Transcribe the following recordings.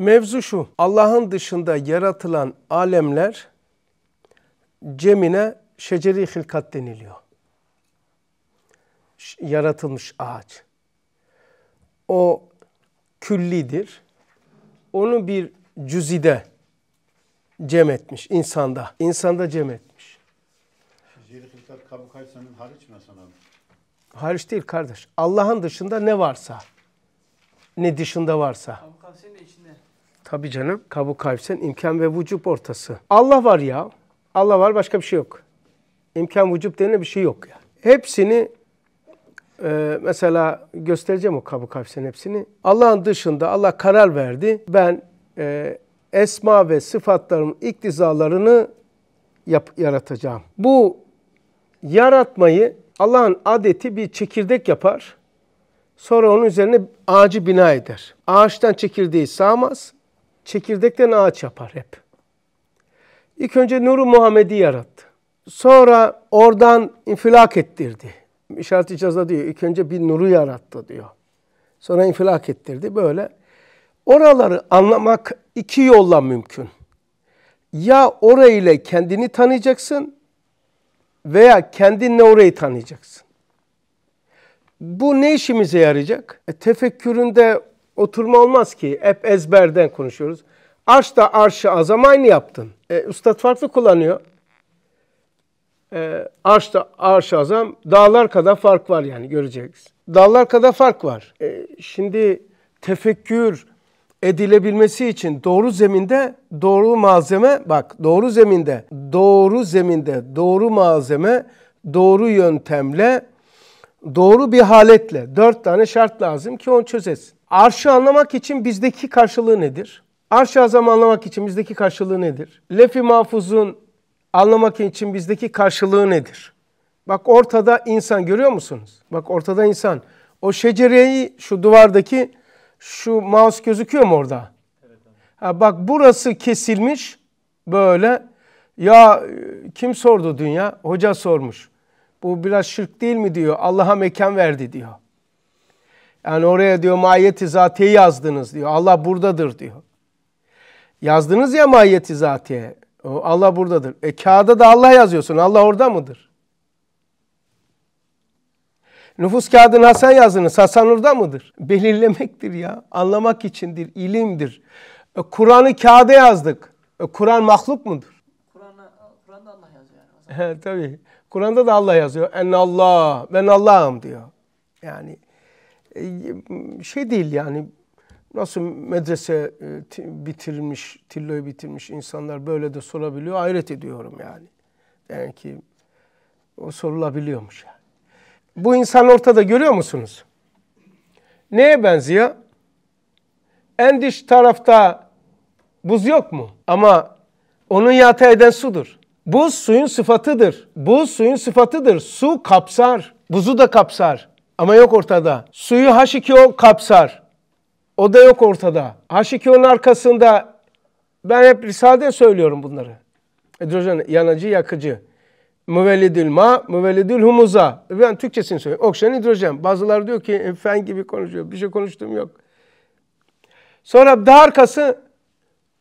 Mevzu şu, Allah'ın dışında yaratılan alemler cemine şeceri hilkat deniliyor. Yaratılmış ağaç. O küllidir. Onu bir cüzide cem etmiş insanda. İnsanda cem etmiş. Şeceri hilkat kabuk haysanın hariç mi Hasan Hariç değil kardeş. Allah'ın dışında ne varsa, ne dışında varsa. Tabi canım. Kabu kayfsen imkan ve vücub ortası. Allah var ya. Allah var başka bir şey yok. İmkan vücub denilen bir şey yok ya. Yani. Hepsini e, mesela göstereceğim o kabuk kayfsen hepsini. Allah'ın dışında Allah karar verdi. Ben e, esma ve sıfatlarımın iktizalarını yap, yaratacağım. Bu yaratmayı Allah'ın adeti bir çekirdek yapar. Sonra onun üzerine ağacı bina eder. Ağaçtan çekirdeği sağmaz çekirdekten ağaç yapar hep. İlk önce Nuru Muhammed'i yarattı. Sonra oradan infilak ettirdi. İşaret-i Caz'da diyor ilk önce bir nuru yarattı diyor. Sonra infilak ettirdi böyle. Oraları anlamak iki yolla mümkün. Ya orayla kendini tanıyacaksın veya kendinle orayı tanıyacaksın. Bu ne işimize yarayacak? E, tefekküründe Oturma olmaz ki. Hep ezberden konuşuyoruz. Arş da arşı azam aynı yaptın. E, üstad farklı kullanıyor. E, arş da arşı azam dağlar kadar fark var yani göreceğiz. Dağlar kadar fark var. E, şimdi tefekkür edilebilmesi için doğru zeminde doğru malzeme bak doğru zeminde doğru zeminde doğru malzeme doğru yöntemle doğru bir haletle dört tane şart lazım ki onu çözesin. Arşı anlamak için bizdeki karşılığı nedir? Arş-ı Azam anlamak için bizdeki karşılığı nedir? Lef-i Mahfuz'un anlamak için bizdeki karşılığı nedir? Bak ortada insan görüyor musunuz? Bak ortada insan. O şecereyi şu duvardaki şu mouse gözüküyor mu orada? Evet. Ha, bak burası kesilmiş böyle. Ya e, kim sordu dünya? Hoca sormuş. Bu biraz şirk değil mi diyor. Allah'a mekan verdi diyor. Yani oraya diyor mayeti zatiye yazdınız diyor. Allah buradadır diyor. Yazdınız ya mayeti zatiye. Allah buradadır. E kağıda da Allah yazıyorsun. Allah orada mıdır? Nüfus kağıdını Hasan yazdınız. Hasan orada mıdır? Belirlemektir ya. Anlamak içindir. ilimdir. E, Kur'an'ı kağıda yazdık. E, Kur'an mahluk mudur? Kur'an'da Allah yazıyor. Yani. He, tabii. Kur'an'da da Allah yazıyor. En Allah, ben Allah'ım diyor. Yani e, şey değil yani nasıl medrese e, bitirmiş, tilloyu bitirmiş insanlar böyle de sorabiliyor. Hayret ediyorum yani. Yani ki o sorulabiliyormuş yani. Bu insan ortada görüyor musunuz? Neye benziyor? En dış tarafta buz yok mu? Ama onu yata eden sudur. Buz suyun sıfatıdır. Buz suyun sıfatıdır. Su kapsar. Buzu da kapsar ama yok ortada. Suyu H2O kapsar. O da yok ortada. H2O'nun arkasında ben hep Risale'de söylüyorum bunları. Hidrojen yanıcı, yakıcı. Müvelidül ma, müvelidül humuza. Ben Türkçesini söylüyorum. Oksijen, hidrojen. Bazıları diyor ki e, fen gibi konuşuyor. Bir şey konuştuğum yok. Sonra daha arkası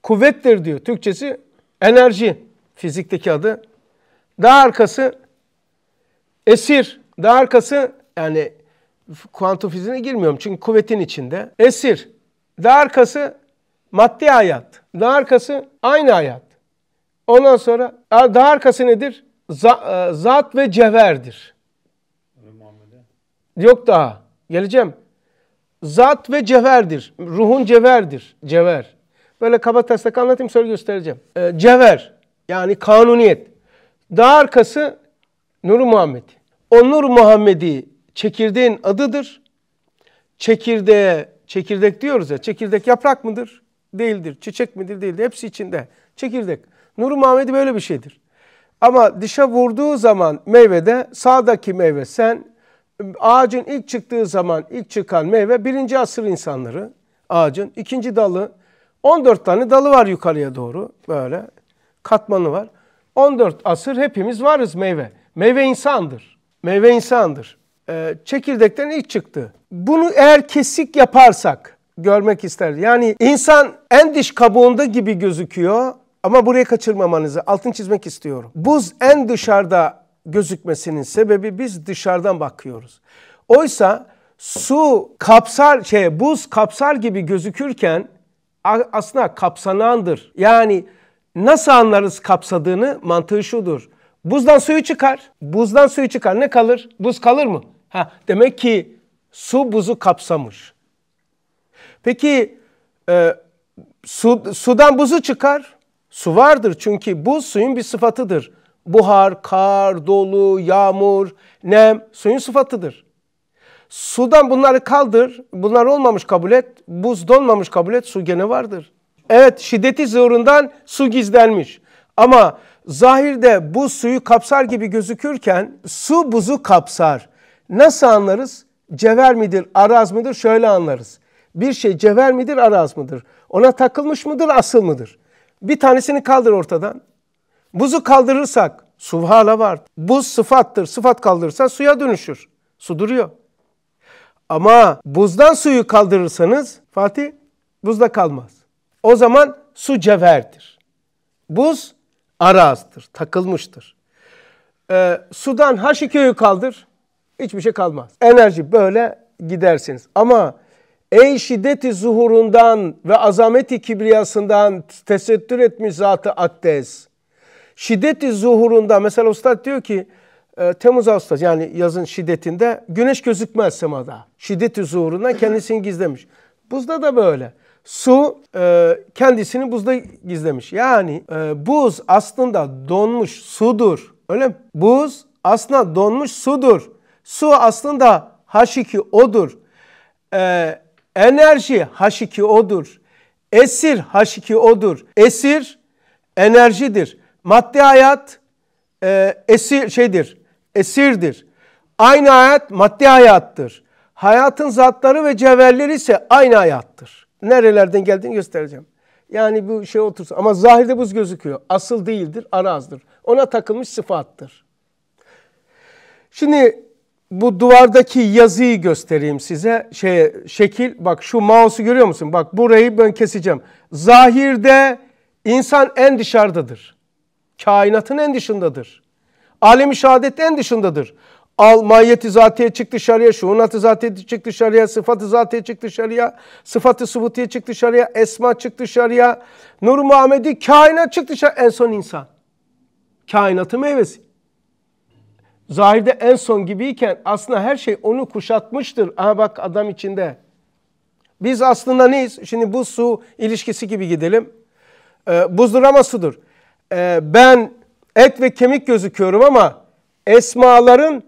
kuvvettir diyor. Türkçesi enerji. Fizikteki adı. Daha arkası esir. Daha arkası yani kuantum fiziğine girmiyorum çünkü kuvvetin içinde. Esir. Daha arkası maddi hayat. Daha arkası aynı hayat. Ondan sonra daha arkası nedir? E, zat ve cevherdir. Yok daha. Geleceğim. Zat ve cevherdir. Ruhun cevherdir. Cever. Böyle kaba taslak anlatayım sonra göstereceğim. E, cevher. Yani kanuniyet. Daha arkası Nur Muhammed. O Nur Muhammed'i çekirdeğin adıdır. Çekirdeğe, çekirdek diyoruz ya, çekirdek yaprak mıdır? Değildir. Çiçek midir? Değildir. Hepsi içinde. Çekirdek. Nuru Muhammedi böyle bir şeydir. Ama dışa vurduğu zaman meyvede sağdaki meyve sen, ağacın ilk çıktığı zaman ilk çıkan meyve birinci asır insanları ağacın. ikinci dalı 14 tane dalı var yukarıya doğru böyle katmanı var. 14 asır hepimiz varız meyve. Meyve insandır. Meyve insandır. E, çekirdekten ilk çıktı. Bunu eğer kesik yaparsak görmek ister. Yani insan en diş kabuğunda gibi gözüküyor ama buraya kaçırmamanızı altın çizmek istiyorum. Buz en dışarıda gözükmesinin sebebi biz dışarıdan bakıyoruz. Oysa su kapsar şey buz kapsar gibi gözükürken aslında kapsanandır. Yani nasıl anlarız kapsadığını mantığı şudur. Buzdan suyu çıkar. Buzdan suyu çıkar. Ne kalır? Buz kalır mı? Ha, demek ki su buzu kapsamış. Peki e, su, sudan buzu çıkar. Su vardır çünkü buz suyun bir sıfatıdır. Buhar, kar, dolu, yağmur, nem suyun sıfatıdır. Sudan bunları kaldır, bunlar olmamış kabul et, buz donmamış kabul et, su gene vardır. Evet şiddeti zorundan su gizlenmiş. Ama zahirde bu suyu kapsar gibi gözükürken su buzu kapsar. Nasıl anlarız? Cevher midir, araz mıdır? Şöyle anlarız. Bir şey cever midir, araz mıdır? Ona takılmış mıdır, asıl mıdır? Bir tanesini kaldır ortadan. Buzu kaldırırsak su hala var. Buz sıfattır. Sıfat kaldırırsan suya dönüşür. Su duruyor. Ama buzdan suyu kaldırırsanız Fatih buzda kalmaz. O zaman su cevherdir. Buz arazdır, takılmıştır. Ee, sudan H2'yü kaldır. Hiçbir şey kalmaz. Enerji böyle gidersiniz. Ama ey şiddeti zuhurundan ve azameti kibriyasından tesettür etmiş zatı addes. Şiddeti zuhurunda mesela ustad diyor ki e, Temmuz Ağustos yani yazın şiddetinde güneş gözükmez semada. Şiddeti zuhurundan kendisini gizlemiş. Buzda da böyle. Su e, kendisini buzda gizlemiş. Yani e, buz aslında donmuş sudur. Öyle mi? Buz aslında donmuş sudur. Su aslında H2O'dur. Ee, enerji H2O'dur. Esir H2O'dur. Esir enerjidir. Maddi hayat e, esir şeydir. Esirdir. Aynı hayat maddi hayattır. Hayatın zatları ve cevherleri ise aynı hayattır. Nerelerden geldiğini göstereceğim. Yani bu şey otursun ama zahirde buz gözüküyor. Asıl değildir, arazdır. Ona takılmış sıfattır. Şimdi bu duvardaki yazıyı göstereyim size. Şey, şekil bak şu mouse'u görüyor musun? Bak burayı ben keseceğim. Zahirde insan en dışarıdadır. Kainatın en dışındadır. Alemi şehadet en dışındadır. Al mayeti zatiye çık dışarıya, şuunatı zatiye çık dışarıya, sıfatı zatiye çık dışarıya, sıfatı sıfatiye çık dışarıya, esma çık dışarıya, nur Muhammed'i kainat çık dışarıya en son insan. Kainatı meyvesi. Zahirde en son gibiyken aslında her şey onu kuşatmıştır. Aha bak adam içinde. Biz aslında neyiz? Şimdi bu su ilişkisi gibi gidelim. Ee, buzdurama sudur. Ee, ben et ve kemik gözüküyorum ama esmaların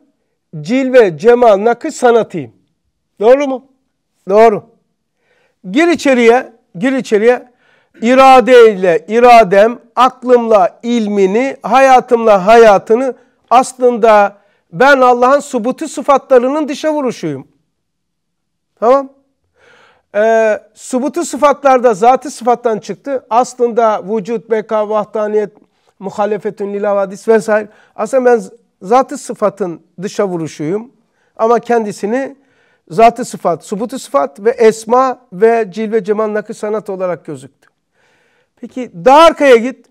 cilve, cemal, nakış sanatıyım. Doğru mu? Doğru. Gir içeriye, gir içeriye. İradeyle iradem, aklımla ilmini, hayatımla hayatını aslında ben Allah'ın subuti sıfatlarının dışa vuruşuyum. Tamam. Ee, subuti sıfatlarda zatı sıfattan çıktı. Aslında vücut, beka, vahdaniyet, muhalefetün lilavadis vesaire. Aslında ben zatı sıfatın dışa vuruşuyum. Ama kendisini zatı sıfat, subutu sıfat ve esma ve cilve cemal nakı sanat olarak gözüktü. Peki daha arkaya git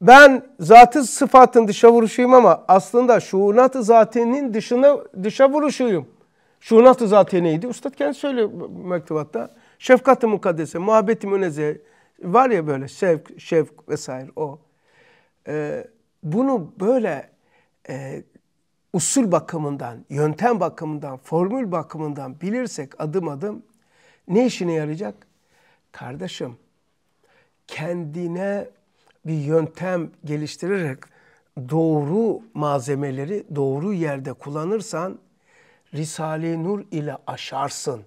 ben zatı sıfatın dışa vuruşuyum ama aslında şuunat-ı zatenin dışına dışa vuruşuyum. Şuunat-ı zate neydi? Üstad kendi söylüyor mektubatta. Şefkat-ı mukaddese, muhabbet-i münezze var ya böyle şevk, şevk vesaire o. Ee, bunu böyle e, usul bakımından, yöntem bakımından, formül bakımından bilirsek adım adım ne işine yarayacak? Kardeşim kendine bir yöntem geliştirerek doğru malzemeleri doğru yerde kullanırsan Risale-i Nur ile aşarsın.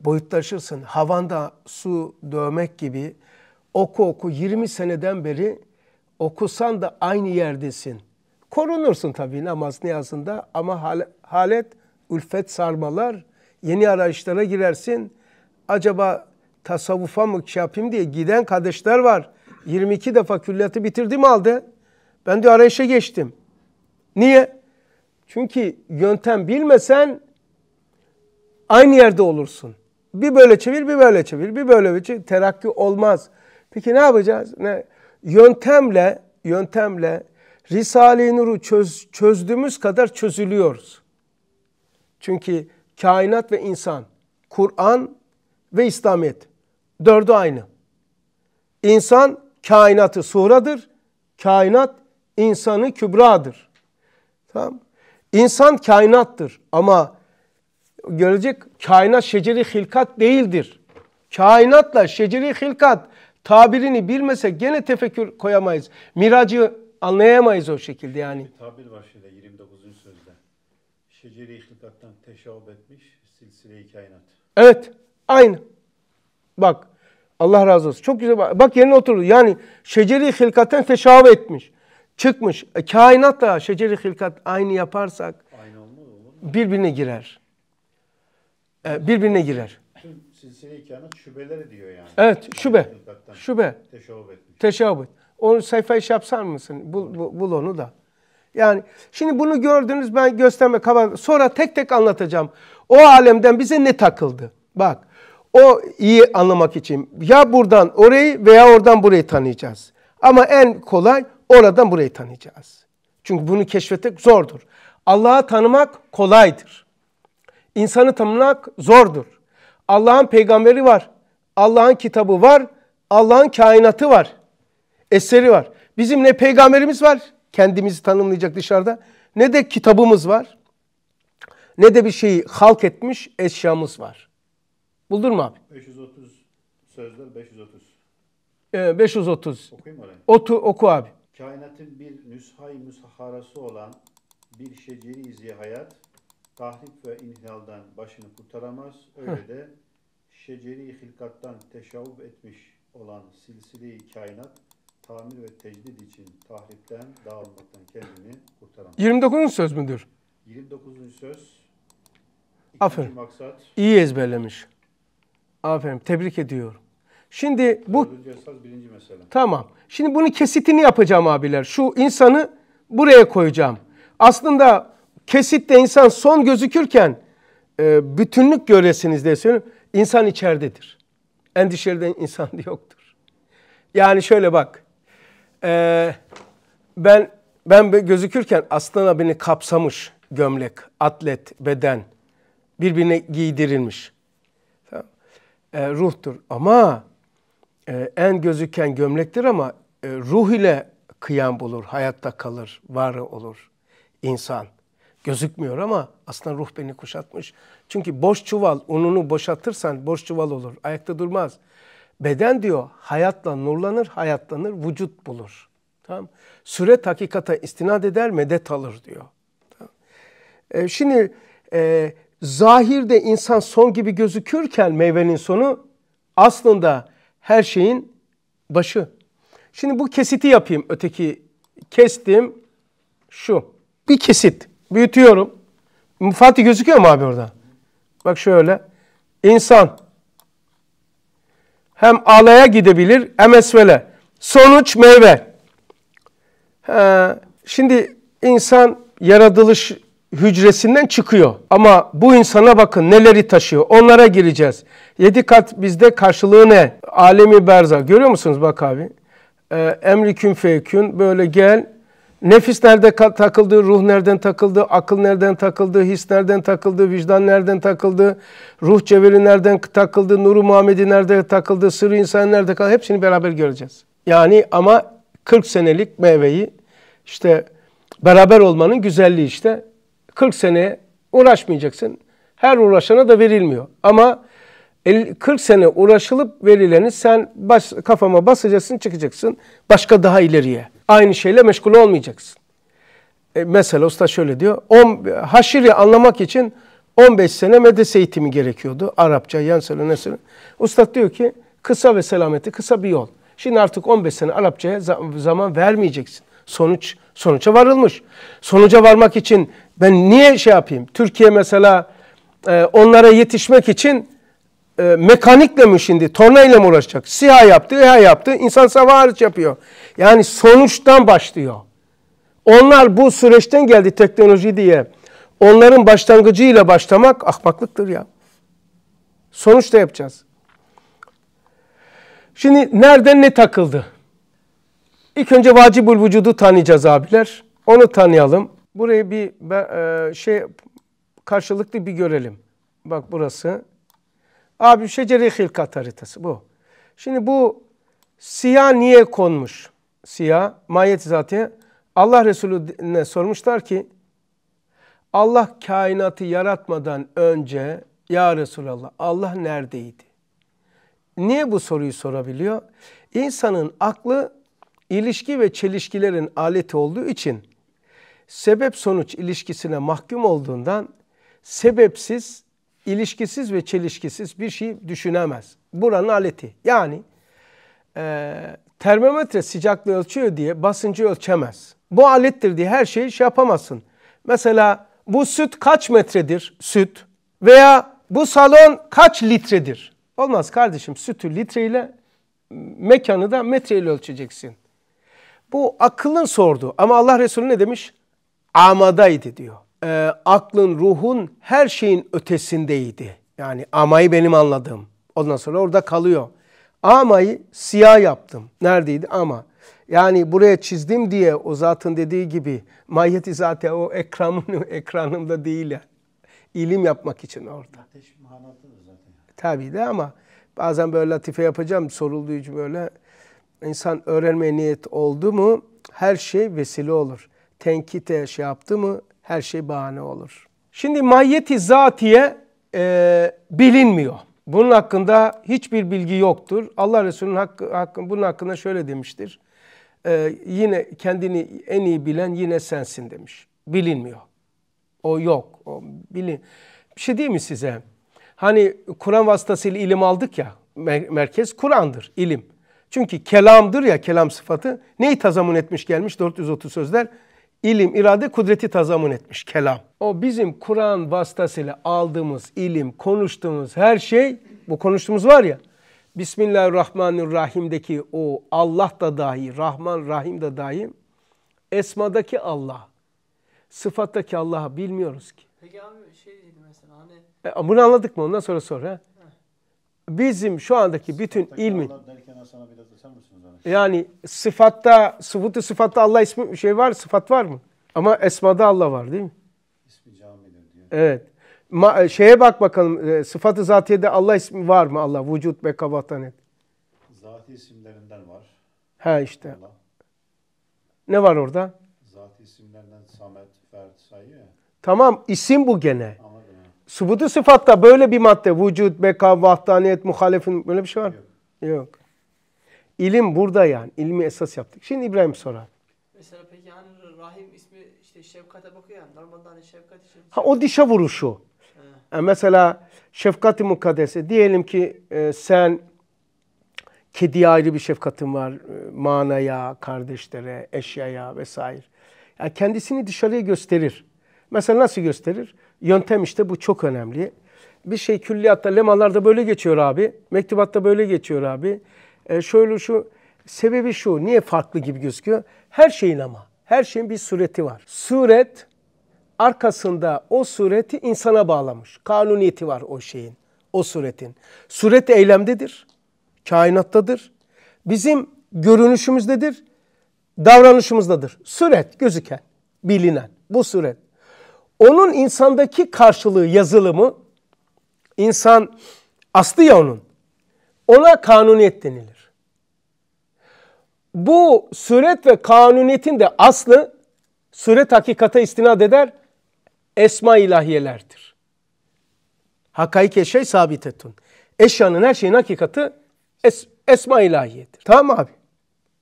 Boyutlaşırsın. Havanda su dövmek gibi oku oku 20 seneden beri okusan da aynı yerdesin. Korunursun tabii namaz niyazında ama halet, ülfet sarmalar, yeni arayışlara girersin. Acaba tasavvufa mı şey yapayım diye giden kardeşler var. 22 defa külliyatı bitirdiğim aldı. ben diyor arayışa geçtim. Niye? Çünkü yöntem bilmesen aynı yerde olursun. Bir böyle çevir, bir böyle çevir, bir böyle çevir. Terakki olmaz. Peki ne yapacağız? Ne? Yöntemle, yöntemle Risale-i Nur'u çöz, çözdüğümüz kadar çözülüyoruz. Çünkü kainat ve insan, Kur'an ve İslamiyet dördü aynı. İnsan kainatı suğradır. Kainat insanı kübradır. Tamam İnsan kainattır ama görecek kainat şeceri hilkat değildir. Kainatla şeceri hilkat tabirini bilmese gene tefekkür koyamayız. Miracı anlayamayız o şekilde yani. Bir tabir var şimdi 29. sözde. Şeceri hilkattan teşavvub etmiş silsile kainat. Evet aynı. Bak Allah razı olsun. Çok güzel. Bak, bak yerine oturdu. Yani şeceri hilkatten teşabı etmiş. Çıkmış. E, kainatla şeceri hilkat aynı yaparsak aynı olmaz, birbirine girer. E, birbirine girer. Tüm silsile-i kainat şubeleri diyor yani. Evet şube. Şube. Teşabı etmiş. Teşabı. Onu sayfayı şey yapsan mısın? Bul, bul, bul onu da. Yani şimdi bunu gördünüz ben gösterme kaba sonra tek tek anlatacağım. O alemden bize ne takıldı? Bak o iyi anlamak için ya buradan orayı veya oradan burayı tanıyacağız. Ama en kolay oradan burayı tanıyacağız. Çünkü bunu keşfetmek zordur. Allah'ı tanımak kolaydır. İnsanı tanımak zordur. Allah'ın peygamberi var. Allah'ın kitabı var. Allah'ın kainatı var. Eseri var. Bizim ne peygamberimiz var kendimizi tanımlayacak dışarıda ne de kitabımız var ne de bir şeyi halk etmiş eşyamız var. Buldun mu abi? 530 sözler 530. Ee, 530. Okuyayım orayı. Otu, oku abi. Kainatın bir nüshay müsaharası olan bir şeceri izi hayat tahrip ve inhilaldan başını kurtaramaz. Öyle de şeceri hilkattan teşavvuf etmiş olan silsileyi kainat tamir ve tecdid için tahripten, dağılmaktan kendini kurtaramaz. 29. söz müdür? 29. söz. Aferin. Maksat, İyi ezberlemiş. Aferin. Tebrik ediyorum. Şimdi bu birinci mesele. Tamam. Şimdi bunun kesitini yapacağım abiler. Şu insanı buraya koyacağım. Aslında kesitte insan son gözükürken e, bütünlük göresiniz diye söylüyorum. İnsan içeridedir. Endişeliden insan yoktur. Yani şöyle bak. E, ben ben gözükürken aslında beni kapsamış gömlek, atlet, beden birbirine giydirilmiş e, ruhtur. Ama e, en gözüken gömlektir ama e, ruh ile kıyam bulur, hayatta kalır, var olur insan. Gözükmüyor ama aslında ruh beni kuşatmış. Çünkü boş çuval, ununu boşaltırsan boş çuval olur, ayakta durmaz. Beden diyor hayatla nurlanır, hayatlanır, vücut bulur. Tamam. Süre hakikata istinad eder, medet alır diyor. Tamam. E, şimdi e, Zahirde insan son gibi gözükürken meyvenin sonu aslında her şeyin başı. Şimdi bu kesiti yapayım. Öteki kestim. Şu. Bir kesit. Büyütüyorum. Fatih gözüküyor mu abi orada? Bak şöyle. İnsan hem alaya gidebilir hem esvele. Sonuç meyve. He, şimdi insan yaratılış hücresinden çıkıyor. Ama bu insana bakın neleri taşıyor. Onlara gireceğiz. Yedi kat bizde karşılığı ne? Alemi berza. Görüyor musunuz bak abi? Ee, emrikün fevkün böyle gel. Nefis nerede takıldı, ruh nereden takıldı, akıl nereden takıldı, his nereden takıldı, vicdan nereden takıldı, ruh cevheri nereden takıldı, nuru Muhammed'i nerede takıldı, sırrı insan nerede kaldı hepsini beraber göreceğiz. Yani ama 40 senelik meyveyi işte beraber olmanın güzelliği işte 40 sene uğraşmayacaksın. Her uğraşana da verilmiyor. Ama 40 sene uğraşılıp verileni sen baş kafama basacaksın çıkacaksın başka daha ileriye. Aynı şeyle meşgul olmayacaksın. E, mesela usta şöyle diyor. On, haşiri anlamak için 15 sene medrese eğitimi gerekiyordu. Arapça, yansılı, nesli. Usta diyor ki kısa ve selameti kısa bir yol. Şimdi artık 15 sene Arapçaya zaman vermeyeceksin. Sonuç sonuca varılmış. Sonuca varmak için ben niye şey yapayım? Türkiye mesela e, onlara yetişmek için e, mekanikle mi şimdi, tornayla mı uğraşacak? SİHA yaptı, e İHA yaptı, insan savaş hariç yapıyor. Yani sonuçtan başlıyor. Onlar bu süreçten geldi teknoloji diye. Onların başlangıcıyla başlamak ahmaklıktır ya. Sonuçta yapacağız. Şimdi nereden ne takıldı? İlk önce vacibül vücudu tanıyacağız abiler. Onu tanıyalım. Burayı bir e, şey karşılıklı bir görelim. Bak burası. Abi şeceri hilkat haritası bu. Şimdi bu siyah niye konmuş? Siyah, mayet zatiye. Allah Resulüne sormuşlar ki Allah kainatı yaratmadan önce ya Resulallah Allah neredeydi? Niye bu soruyu sorabiliyor? İnsanın aklı ilişki ve çelişkilerin aleti olduğu için sebep sonuç ilişkisine mahkum olduğundan sebepsiz, ilişkisiz ve çelişkisiz bir şey düşünemez. Buranın aleti. Yani e, termometre sıcaklığı ölçüyor diye basıncı ölçemez. Bu alettir diye her şeyi şey yapamazsın. Mesela bu süt kaç metredir süt veya bu salon kaç litredir? Olmaz kardeşim sütü litreyle mekanı da metreyle ölçeceksin. Bu akılın sordu ama Allah Resulü ne demiş? amadaydı diyor. E, aklın, ruhun her şeyin ötesindeydi. Yani amayı benim anladığım. Ondan sonra orada kalıyor. Amayı siyah yaptım. Neredeydi ama? Yani buraya çizdim diye o zatın dediği gibi mahiyeti zaten o ekranım, ekranımda değil ya. İlim yapmak için orada. Ateş zaten. Tabii de ama bazen böyle latife yapacağım sorulduğu için böyle. insan öğrenme niyet oldu mu her şey vesile olur tenkite şey yaptı mı her şey bahane olur. Şimdi mahiyeti zatiye e, bilinmiyor. Bunun hakkında hiçbir bilgi yoktur. Allah Resulü'nün hakkı, hakkı, bunun hakkında şöyle demiştir. E, yine kendini en iyi bilen yine sensin demiş. Bilinmiyor. O yok. O bilin. Bir şey değil mi size? Hani Kur'an vasıtasıyla ilim aldık ya. Merkez Kur'an'dır ilim. Çünkü kelamdır ya kelam sıfatı. Neyi tazamun etmiş gelmiş 430 sözler? İlim, irade, kudreti tazamun etmiş kelam. O bizim Kur'an vasıtasıyla aldığımız ilim, konuştuğumuz her şey, bu konuştuğumuz var ya, Bismillahirrahmanirrahim'deki o Allah da dahi, Rahman, Rahim de dahi, Esma'daki Allah, sıfattaki Allah'ı bilmiyoruz ki. Peki abi şey dedi mesela hani... E, bunu anladık mı? Ondan sonra sor. He? Bizim şu andaki bütün sıfattaki ilmin... Allah derken sana biraz açar mısın? Yani sıfatta, sıfatı sıfatta Allah ismi şey var, sıfat var mı? Ama esmada Allah var değil mi? İsmi camidir diyor. Evet. Ma, şeye bak bakalım. E, sıfatı zatiyede Allah ismi var mı Allah? Vücut, ve bekavatanet. Zati isimlerinden var. Ha işte. Allah. Ne var orada? Zati isimlerinden Samet, Fert sayı. Tamam isim bu gene. Ama Subutu sıfatta böyle bir madde. Vücut, beka, vahdaniyet, muhalefin böyle bir şey var mı? Yok. Yok. İlim burada yani. İlmi esas yaptık. Şimdi İbrahim sorar. Mesela peki yani rahim ismi işte şefkate bakıyor yani. Normalde hani şefkat için. Ha o dişe vuruşu. Yani mesela şefkati mukaddesi. Diyelim ki e, sen kediye ayrı bir şefkatin var. E, manaya, kardeşlere, eşyaya vesaire. Yani kendisini dışarıya gösterir. Mesela nasıl gösterir? Yöntem işte bu çok önemli. Bir şey külliyatta, lemalarda böyle geçiyor abi. Mektubatta böyle geçiyor abi. E, şöyle şu sebebi şu niye farklı gibi gözüküyor? Her şeyin ama her şeyin bir sureti var. Suret arkasında o sureti insana bağlamış. Kanuniyeti var o şeyin, o suretin. Suret eylemdedir, kainattadır. Bizim görünüşümüzdedir, davranışımızdadır. Suret gözüken, bilinen bu suret. Onun insandaki karşılığı, yazılımı, insan aslı ya onun, ona kanuniyet denilir bu suret ve kanuniyetin de aslı suret hakikate istinad eder esma ilahiyelerdir. Hakaike şey sabit etun Eşyanın her şeyin hakikati es, esma ilahiyedir. Tamam abi.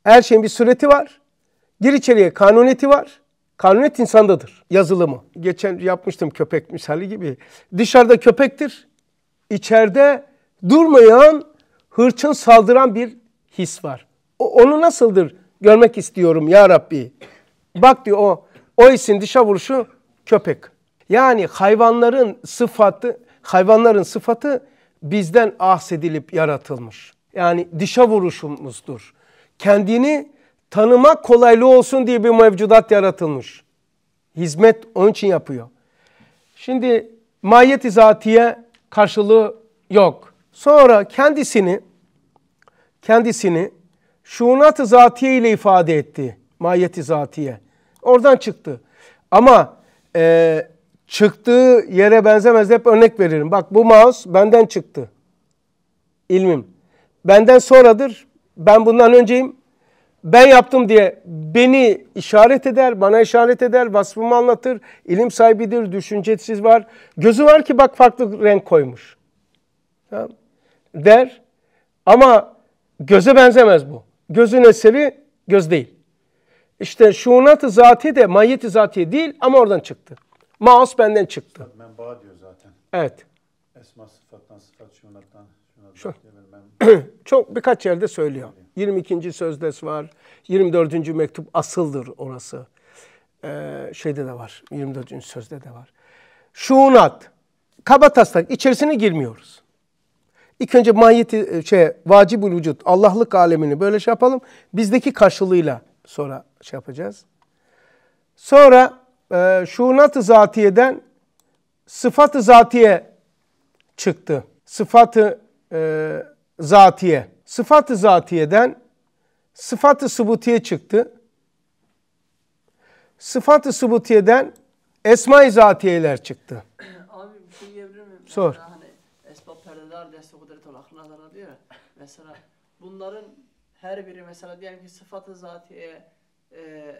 Her şeyin bir sureti var. Gir içeriye kanuniyeti var. Kanuniyet insandadır. Yazılımı. Geçen yapmıştım köpek misali gibi. Dışarıda köpektir. İçeride durmayan, hırçın saldıran bir his var onu nasıldır görmek istiyorum ya Rabbi. Bak diyor o. O isim dışa vuruşu köpek. Yani hayvanların sıfatı, hayvanların sıfatı bizden ahsedilip yaratılmış. Yani dışa vuruşumuzdur. Kendini tanıma kolaylığı olsun diye bir mevcudat yaratılmış. Hizmet onun için yapıyor. Şimdi mahiyet-i zatiye karşılığı yok. Sonra kendisini kendisini şunat-ı zatiye ile ifade etti. Mahiyet-i zatiye. Oradan çıktı. Ama e, çıktığı yere benzemez. Hep örnek veririm. Bak bu mouse benden çıktı. İlmim. Benden sonradır. Ben bundan önceyim. Ben yaptım diye beni işaret eder, bana işaret eder, vasfımı anlatır. İlim sahibidir, düşüncesiz var. Gözü var ki bak farklı renk koymuş. Der. Ama göze benzemez bu. Gözün eseri göz değil. İşte şuunat-ı zati de mahiyet-i zati değil ama oradan çıktı. Maus benden çıktı. Menba diyor zaten. Evet. Esma sıfattan, sıfat şunattan. Şu, çok birkaç yerde söylüyor. 22. sözdes var. 24. mektup asıldır orası. Ee, şeyde de var. 24. sözde de var. Şuunat. Kaba taslak. içerisine girmiyoruz. İlk önce mahiyeti e, şey vacibül vücut Allah'lık alemini böyle şey yapalım. Bizdeki karşılığıyla sonra şey yapacağız. Sonra e, şunat-ı zatiyeden sıfat-ı zatiye çıktı. Sıfat-ı e, zatiye. Sıfat-ı zatiyeden sıfat-ı subutiye çıktı. Sıfat-ı subutiyeden esma-i zatiyeler çıktı. Abi bir şey diyebilir miyim? Sor. Daha Mesela bunların her biri mesela diyelim ki sıfatı zatiye e,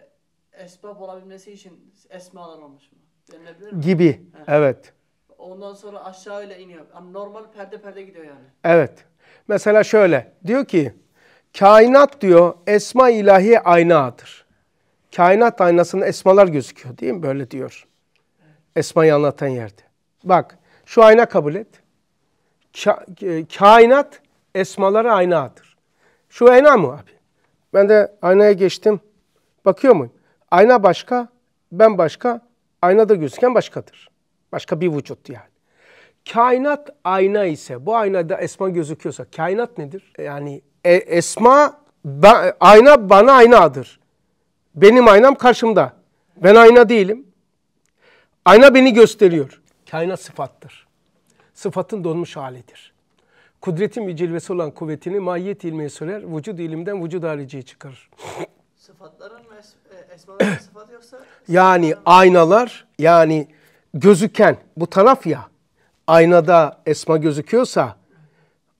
esbab olabilmesi için esmalar olmuş mu? Denilebilir mi? Gibi. Heh. Evet. Ondan sonra aşağı ile iniyor. Yani normal perde perde gidiyor yani. Evet. Mesela şöyle. Diyor ki kainat diyor esma ilahi aynadır. Kainat aynasında esmalar gözüküyor değil mi? Böyle diyor. Evet. Esmayı anlatan yerde. Bak şu ayna kabul et. Ka e, kainat esmaları aynadır. Şu ayna mı abi? Ben de aynaya geçtim. Bakıyor muyum? Ayna başka, ben başka. Aynada gözüken başkadır. Başka bir vücut yani. Kainat ayna ise, bu aynada esma gözüküyorsa, kainat nedir? Yani e, esma, ba, ayna bana aynadır. Benim aynam karşımda. Ben ayna değilim. Ayna beni gösteriyor. Kainat sıfattır. Sıfatın donmuş halidir kudretin bir cilvesi olan kuvvetini mahiyet ilmiye söyler, vücud ilimden vücud hariciye çıkarır. Sıfatların mı es e, esmaların sıfatı yoksa? Yani aynalar, yani gözüken bu taraf ya, aynada esma gözüküyorsa,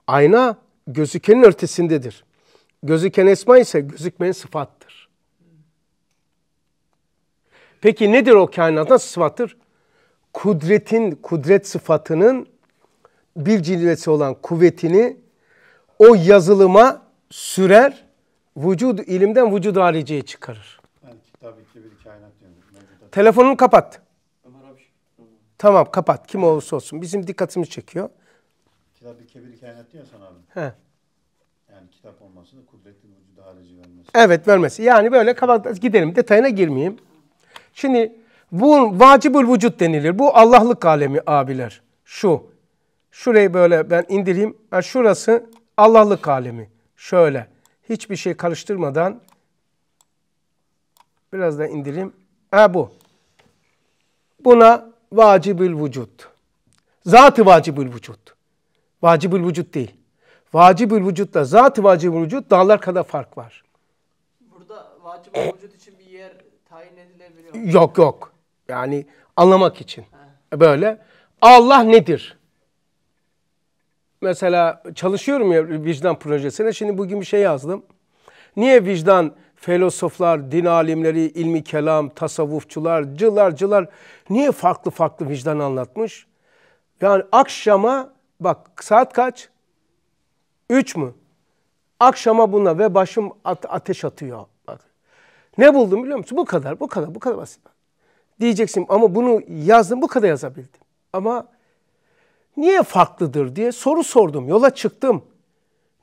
ayna gözükenin ötesindedir. Gözüken esma ise gözükmeyen sıfattır. Peki nedir o kainat? Nasıl sıfattır? Kudretin, kudret sıfatının bir cilvesi olan kuvvetini o yazılıma sürer, vücud ilimden vücud hariciye çıkarır. tabii ki bir kainat yani. Telefonunu kapat. Şey- tamam kapat kim olursa olsun. Bizim dikkatimizi çekiyor. Kitab-ı Kebir kainat diyor sana abi. He. Yani kitap olması da kudretli vücuda harici vermesi. Evet vermesi. Yani böyle kapat gidelim detayına girmeyeyim. Şimdi bu vacibül vücut denilir Bu Allah'lık alemi abiler. Şu Şurayı böyle ben indireyim. Yani şurası Allah'lık alemi. Şöyle hiçbir şey karıştırmadan biraz da indireyim. Ha bu. Buna vacibül vücut. Zat-ı vacibül vücut. Vacibül vücut değil. Vacibül vücutla zat-ı vacibül vücut dağlar kadar fark var. Burada vacibül vücut için bir yer tayin edilebiliyor mu? Yok yok. Yani anlamak için. Böyle. Allah nedir? mesela çalışıyorum ya vicdan projesine. Şimdi bugün bir şey yazdım. Niye vicdan filozoflar, din alimleri, ilmi kelam, tasavvufçular, cılar cılar niye farklı farklı vicdan anlatmış? Yani akşama bak saat kaç? Üç mü? Akşama buna ve başım ateş atıyor. Bak. Ne buldum biliyor musun? Bu kadar, bu kadar, bu kadar basit. Diyeceksin ama bunu yazdım, bu kadar yazabildim. Ama niye farklıdır diye soru sordum. Yola çıktım.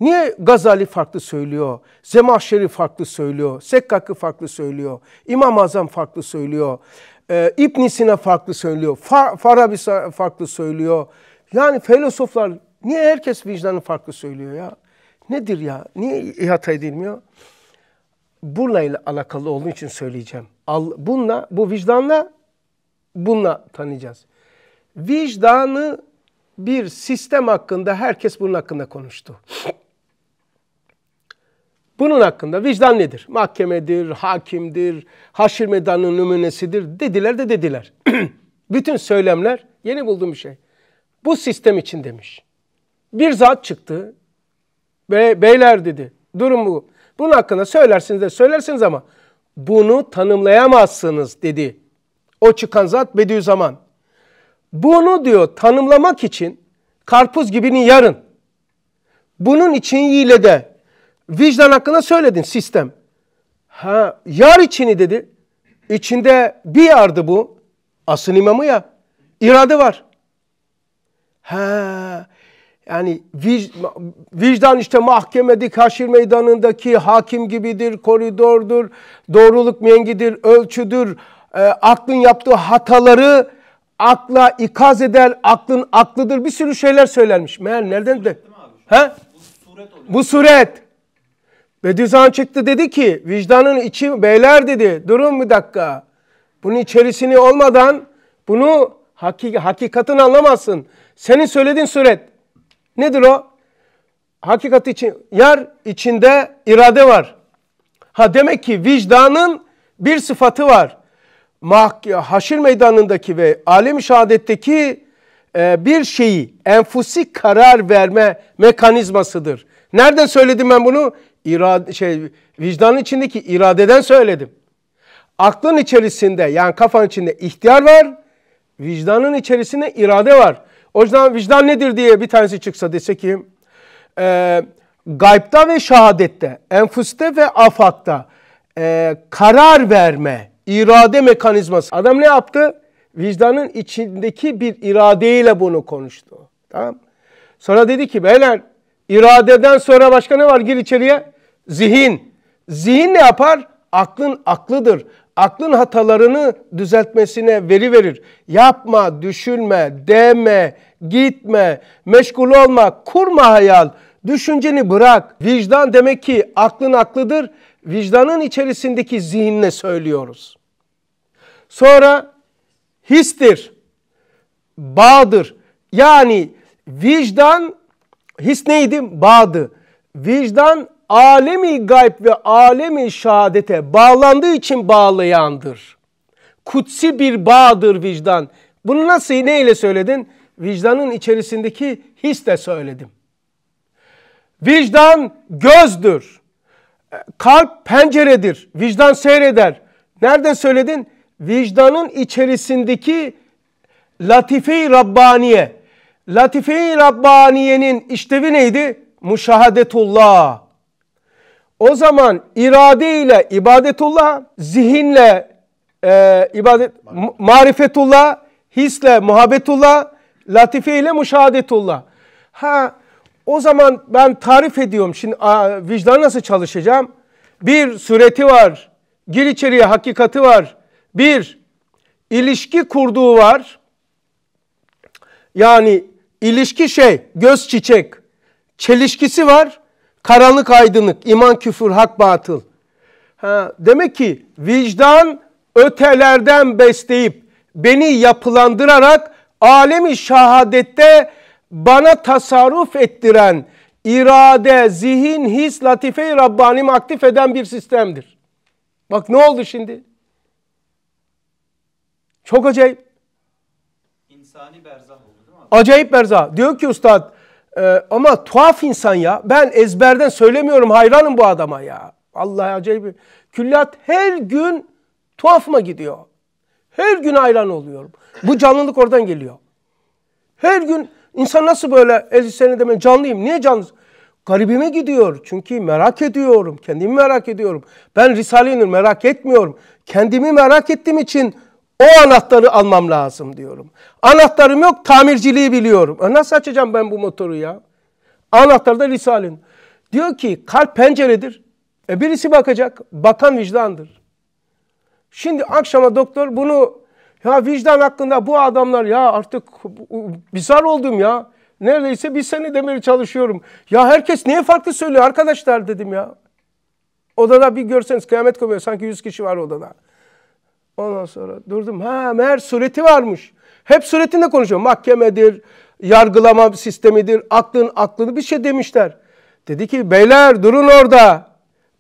Niye Gazali farklı söylüyor, Zemahşeri farklı söylüyor, Sekkakı farklı söylüyor, İmam Azam farklı söylüyor, e, ibn Sina farklı söylüyor, Far Farabi farklı söylüyor. Yani filozoflar niye herkes vicdanı farklı söylüyor ya? Nedir ya? Niye ihata edilmiyor? Bununla alakalı olduğu için söyleyeceğim. Al, bununla, bu vicdanla bununla tanıyacağız. Vicdanı bir sistem hakkında herkes bunun hakkında konuştu. Bunun hakkında vicdan nedir? Mahkemedir, hakimdir, haşir meydanının numunesidir dediler de dediler. Bütün söylemler yeni bulduğum bir şey. Bu sistem için demiş. Bir zat çıktı. ve beyler dedi. Durum bu. Bunun hakkında söylersiniz de söylersiniz ama bunu tanımlayamazsınız dedi. O çıkan zat Bediüzzaman. Bunu diyor tanımlamak için karpuz gibini yarın. Bunun için yiyle de vicdan hakkında söyledin sistem. Ha, yar içini dedi. İçinde bir yardı bu. Asıl imamı ya. İradı var. Ha, yani vicdan işte mahkemedik haşir meydanındaki hakim gibidir, koridordur, doğruluk mengidir, ölçüdür. E, aklın yaptığı hataları akla ikaz eder, aklın aklıdır bir sürü şeyler söylenmiş. Meğer nereden de? He? Bu suret. Bu suret. Bediüzzaman çıktı dedi ki vicdanın içi beyler dedi durun bir dakika. Bunun içerisini olmadan bunu hakik hakikatini anlamazsın. Senin söylediğin suret nedir o? Hakikat için yer içinde irade var. Ha demek ki vicdanın bir sıfatı var haşir meydanındaki ve alem-i şehadetteki e, bir şeyi enfusi karar verme mekanizmasıdır. Nereden söyledim ben bunu? İrade, şey, vicdanın içindeki iradeden söyledim. Aklın içerisinde yani kafanın içinde ihtiyar var. Vicdanın içerisinde irade var. O yüzden vicdan nedir diye bir tanesi çıksa dese ki e, gaybda ve şehadette, enfuste ve afakta e, karar verme, irade mekanizması. Adam ne yaptı? Vicdanın içindeki bir iradeyle bunu konuştu. Tamam. Sonra dedi ki beyler iradeden sonra başka ne var? Gir içeriye. Zihin. Zihin ne yapar? Aklın aklıdır. Aklın hatalarını düzeltmesine veri verir. Yapma, düşünme, deme, gitme, meşgul olma, kurma hayal. Düşünceni bırak. Vicdan demek ki aklın aklıdır vicdanın içerisindeki zihinle söylüyoruz. Sonra histir, bağdır. Yani vicdan, his neydi? Bağdı. Vicdan alemi gayb ve alemi şehadete bağlandığı için bağlayandır. Kutsi bir bağdır vicdan. Bunu nasıl neyle söyledin? Vicdanın içerisindeki hisle söyledim. Vicdan gözdür. Kalp penceredir, vicdan seyreder. Nerede söyledin? Vicdanın içerisindeki latife-i Rabbaniye. Latife-i Rabbaniye'nin işlevi neydi? Muşahadetullah. O zaman irade ile ibadetullah, zihinle e, ibadet, marifetullah, hisle muhabbetullah, latife ile muşahadetullah. Ha o zaman ben tarif ediyorum. Şimdi vicdan nasıl çalışacağım? Bir sureti var. Gir içeriye hakikati var. Bir ilişki kurduğu var. Yani ilişki şey göz çiçek. Çelişkisi var. Karanlık aydınlık, iman küfür, hak batıl. Ha, demek ki vicdan ötelerden besleyip beni yapılandırarak alemi şahadette bana tasarruf ettiren irade, zihin, his, latife-i Rabbani'mi aktif eden bir sistemdir. Bak ne oldu şimdi? Çok acayip. İnsani berzah oldu değil mi? Acayip berzah. Diyor ki ustad e, ama tuhaf insan ya. Ben ezberden söylemiyorum hayranım bu adama ya. Allah acayip. Külliyat her gün tuhafıma gidiyor. Her gün hayran oluyorum. Bu canlılık oradan geliyor. Her gün İnsan nasıl böyle 50 demen canlıyım? Niye canlı? Garibime gidiyor. Çünkü merak ediyorum. Kendimi merak ediyorum. Ben Risale-i Nur merak etmiyorum. Kendimi merak ettiğim için o anahtarı almam lazım diyorum. Anahtarım yok, tamirciliği biliyorum. E nasıl açacağım ben bu motoru ya? Anahtar da Risale-i Nur. Diyor ki kalp penceredir. E birisi bakacak. Bakan vicdandır. Şimdi akşama doktor bunu ya vicdan hakkında bu adamlar ya artık bizar oldum ya. Neredeyse bir sene demeli çalışıyorum. Ya herkes niye farklı söylüyor arkadaşlar dedim ya. Odada bir görseniz kıyamet kopuyor. Sanki yüz kişi var odada. Ondan sonra durdum. Ha meğer sureti varmış. Hep suretinde konuşuyor. Mahkemedir, yargılama sistemidir, aklın aklını bir şey demişler. Dedi ki beyler durun orada.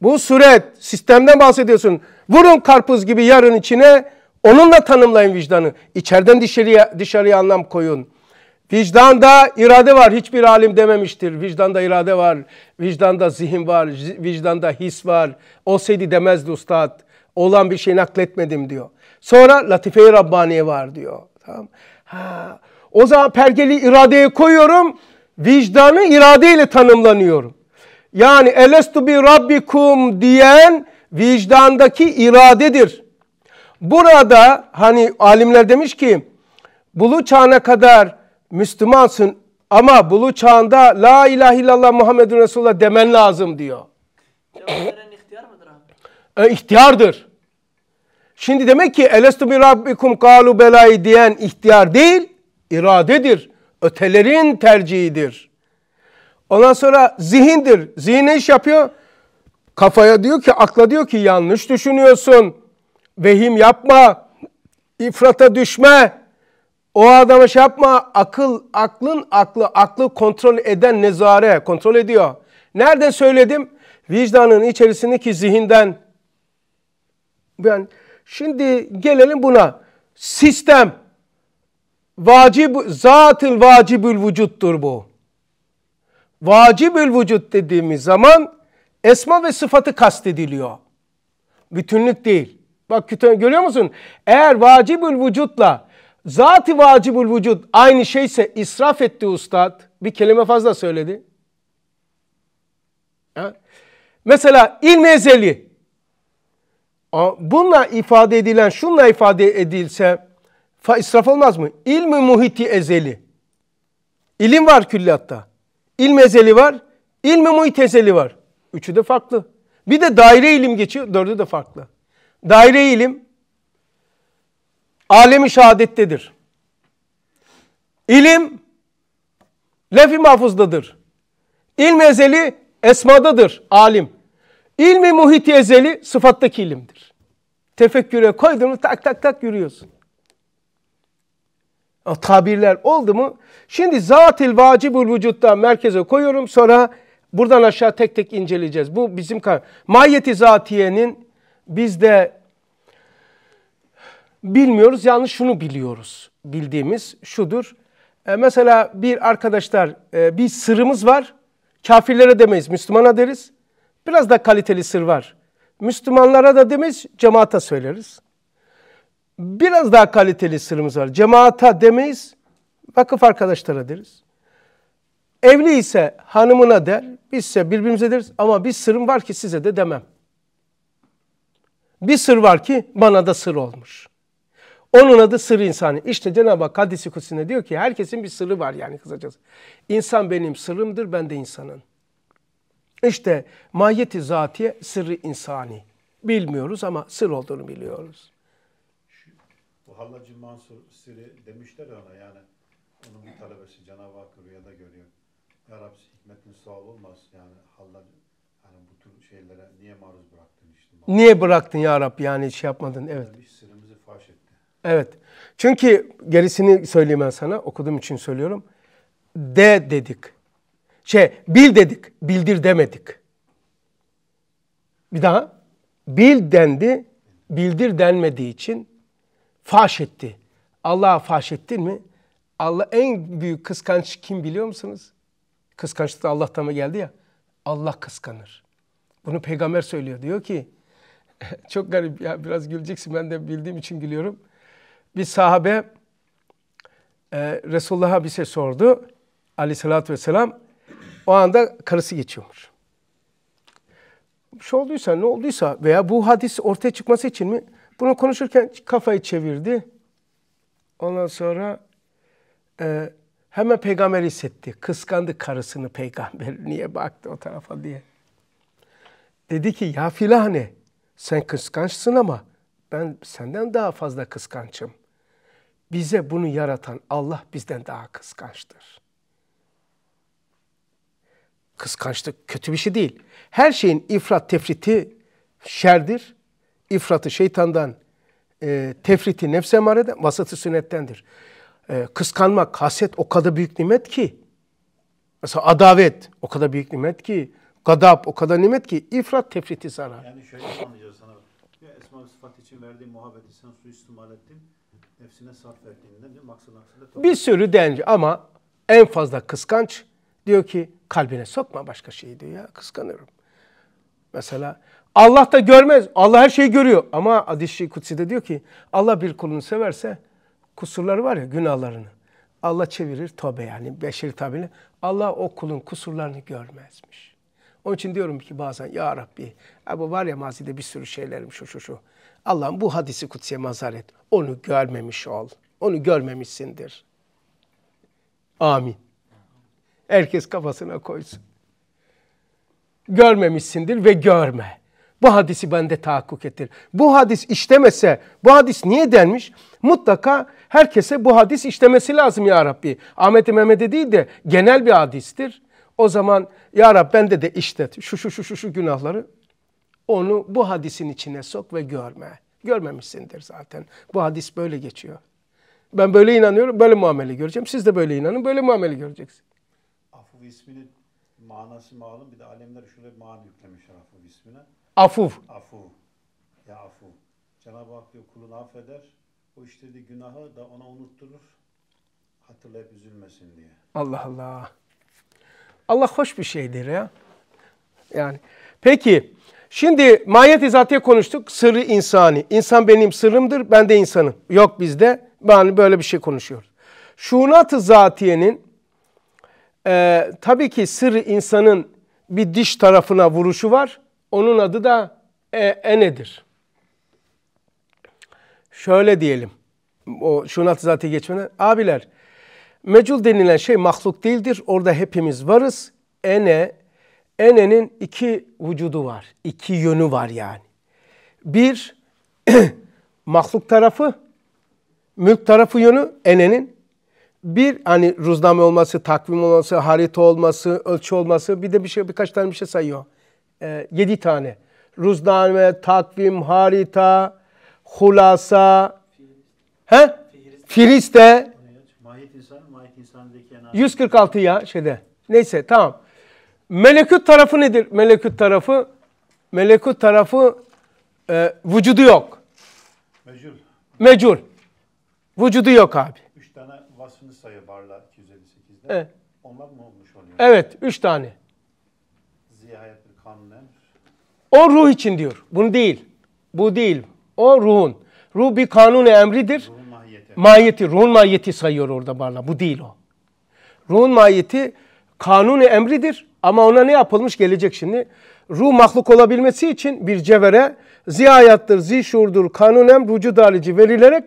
Bu suret, sistemden bahsediyorsun. Vurun karpuz gibi yarın içine Onunla tanımlayın vicdanı. İçeriden dışarıya, dışarıya anlam koyun. Vicdanda irade var. Hiçbir alim dememiştir. Vicdanda irade var. Vicdanda zihin var. Vicdanda his var. Olsaydı demezdi ustad. Olan bir şey nakletmedim diyor. Sonra Latife-i Rabbaniye var diyor. Tamam. Ha. O zaman pergeli iradeye koyuyorum. Vicdanı iradeyle tanımlanıyorum. Yani elestu bi rabbikum diyen vicdandaki iradedir. Burada hani alimler demiş ki bulu çağına kadar Müslümansın ama bulu çağında la ilahe illallah Muhammedun Resulullah demen lazım diyor. ihtiyar mıdır abi? E, ihtiyardır. Şimdi demek ki elestu bi rabbikum kalu belayı diyen ihtiyar değil, iradedir. Ötelerin tercihidir. Ondan sonra zihindir. Zihin ne iş yapıyor? Kafaya diyor ki, akla diyor ki yanlış düşünüyorsun vehim yapma, ifrata düşme, o adama şey yapma, akıl, aklın aklı, aklı kontrol eden nezare, kontrol ediyor. Nereden söyledim? Vicdanın içerisindeki zihinden. Yani şimdi gelelim buna. Sistem, vacib, zatıl vacibül vücuttur bu. Vacibül vücut dediğimiz zaman esma ve sıfatı kastediliyor. Bütünlük değil. Bak görüyor musun? Eğer vacibül vücutla zati vacibül vücut aynı şeyse israf etti ustad. Bir kelime fazla söyledi. Ha? Mesela ilmi ezeli. Bununla ifade edilen, şunla ifade edilse israf olmaz mı? İlmi muhiti ezeli. İlim var külliyatta. İlm ezeli var, ilmi muhit ezeli var. Üçü de farklı. Bir de daire ilim geçiyor, dördü de farklı daire ilim alemi şehadettedir. İlim lef-i mahfuzdadır. İlm ezeli esmadadır alim. İlmi muhiti ezeli sıfattaki ilimdir. Tefekküre koydun mu tak tak tak yürüyorsun. O tabirler oldu mu? Şimdi zatil vacibul vücutta merkeze koyuyorum. Sonra buradan aşağı tek tek inceleyeceğiz. Bu bizim mahiyeti zatiyenin bizde bilmiyoruz. Yalnız şunu biliyoruz. Bildiğimiz şudur. E, mesela bir arkadaşlar e, bir sırrımız var. Kafirlere demeyiz, Müslümana deriz. Biraz da kaliteli sır var. Müslümanlara da demeyiz, cemaata söyleriz. Biraz daha kaliteli sırrımız var. Cemaata demeyiz, vakıf arkadaşlara deriz. Evli ise hanımına der, bizse birbirimize deriz ama bir sırrım var ki size de demem. Bir sır var ki bana da sır olmuş. Onun adı sır insanı. İşte Cenab-ı Hak hadisi kutsine diyor ki herkesin bir sırrı var yani kızacağız. İnsan benim sırrımdır ben de insanın. İşte mahiyeti zatiye sırrı insani. Bilmiyoruz ama sır olduğunu biliyoruz. bu Hallacı Mansur sırrı demişler ona yani. Onun bir talebesi Cenab-ı Hak rüyada görüyor. Ya Rabbi hikmetin sual olmaz yani Hallacı Yani bu tür şeylere niye maruz bıraktın işte. Niye bıraktın ya Rabbi yani şey yapmadın evet. Yani Evet. Çünkü gerisini söyleyeyim ben sana. Okuduğum için söylüyorum. De dedik. Şey bil dedik. Bildir demedik. Bir daha. Bil dendi. Bildir denmediği için faş etti. Allah'a faş ettin mi? Allah en büyük kıskanç kim biliyor musunuz? Kıskançlık da Allah'tan mı geldi ya? Allah kıskanır. Bunu peygamber söylüyor. Diyor ki çok garip ya biraz güleceksin ben de bildiğim için gülüyorum bir sahabe e, Resulullah'a bir şey sordu. Aleyhissalatü vesselam. O anda karısı geçiyormuş. Bir şey olduysa, ne olduysa veya bu hadis ortaya çıkması için mi? Bunu konuşurken kafayı çevirdi. Ondan sonra e, hemen peygamberi hissetti. Kıskandı karısını peygamber. Niye baktı o tarafa diye. Dedi ki ya filane sen kıskançsın ama ben senden daha fazla kıskançım bize bunu yaratan Allah bizden daha kıskançtır. Kıskançlık kötü bir şey değil. Her şeyin ifrat tefriti şerdir. İfratı şeytandan, e, tefriti nefse emareden, vasatı sünnettendir. E, kıskanmak, haset o kadar büyük nimet ki. Mesela adavet o kadar büyük nimet ki. Gadap o kadar nimet ki. ifrat tefriti zarar. Yani şöyle anlayacağız sana. Ya esma sıfat için verdiğin muhabbeti sen suistimal ettin Nefsine sarf verdiğinden değil mi? Aksın Bir sürü denci ama en fazla kıskanç diyor ki kalbine sokma başka şeyi diyor ya kıskanıyorum. Mesela Allah da görmez. Allah her şeyi görüyor. Ama hadis-i de diyor ki Allah bir kulunu severse kusurları var ya günahlarını. Allah çevirir tobe yani beşeri tabirle. Allah o kulun kusurlarını görmezmiş. Onun için diyorum ki bazen ya Rabbi bu var ya mazide bir sürü şeylerim şu şu şu. Allah'ım bu hadisi kutsiye mazhar et. Onu görmemiş ol. Onu görmemişsindir. Amin. Herkes kafasına koysun. Görmemişsindir ve görme. Bu hadisi bende tahakkuk ettir. Bu hadis işlemese, bu hadis niye denmiş? Mutlaka herkese bu hadis işlemesi lazım ya Rabbi. Ahmet-i Mehmet'e değil de genel bir hadistir. O zaman ya Rabbi bende de işlet şu şu şu şu, şu günahları onu bu hadisin içine sok ve görme. Görmemişsindir zaten. Bu hadis böyle geçiyor. Ben böyle inanıyorum, böyle muamele göreceğim. Siz de böyle inanın, böyle muamele göreceksiniz. Afuv isminin manası malum. Bir de alemler şöyle bir mana yüklemiş afuv ismine. Afuv. Afuv. Ya afuv. Cenab-ı Hak diyor kulunu affeder. O işlediği günahı da ona unutturur. Hatırlayıp üzülmesin diye. Allah Allah. Allah hoş bir şeydir ya. Yani peki Şimdi mahiyet izatiye konuştuk. Sırrı insani. İnsan benim sırrımdır, ben de insanım. Yok bizde. Yani böyle bir şey konuşuyor. Şunat-ı zatiyenin e, tabii ki sırrı insanın bir diş tarafına vuruşu var. Onun adı da e, enedir. Şöyle diyelim. O şunat-ı zatiye geçmeden. Abiler, mecul denilen şey mahluk değildir. Orada hepimiz varız. Ene, Ene'nin iki vücudu var. iki yönü var yani. Bir mahluk tarafı, mülk tarafı yönü enenin. Bir hani ruzname olması, takvim olması, harita olması, ölçü olması bir de bir şey birkaç tane bir şey sayıyor. E, yedi tane. Ruzname, takvim, harita, hulasa, he? Firiste. Mahiyet insanı, mahiyet insanındaki 146 ya şeyde. Neyse tamam. Melekut tarafı nedir? Melekut tarafı melekut tarafı e, vücudu yok. Mecul. Mecul. Vücudu yok abi. Üç tane vasfını sayı Barla 258'de. Evet. Onlar mı olmuş oluyor? Evet. Üç tane. Zihayetli kanunlar. O ruh için diyor. Bunu değil. Bu değil. O ruhun. Ruh bir kanun emridir. Ruhun mahiyeti. Mahiyeti. Ruhun mahiyeti sayıyor orada Barla. Bu değil o. Ruhun mahiyeti kanun emridir. Ama ona ne yapılmış gelecek şimdi? Ruh mahluk olabilmesi için bir cevere ziyayattır, zişurdur, kanunem rucu halici verilerek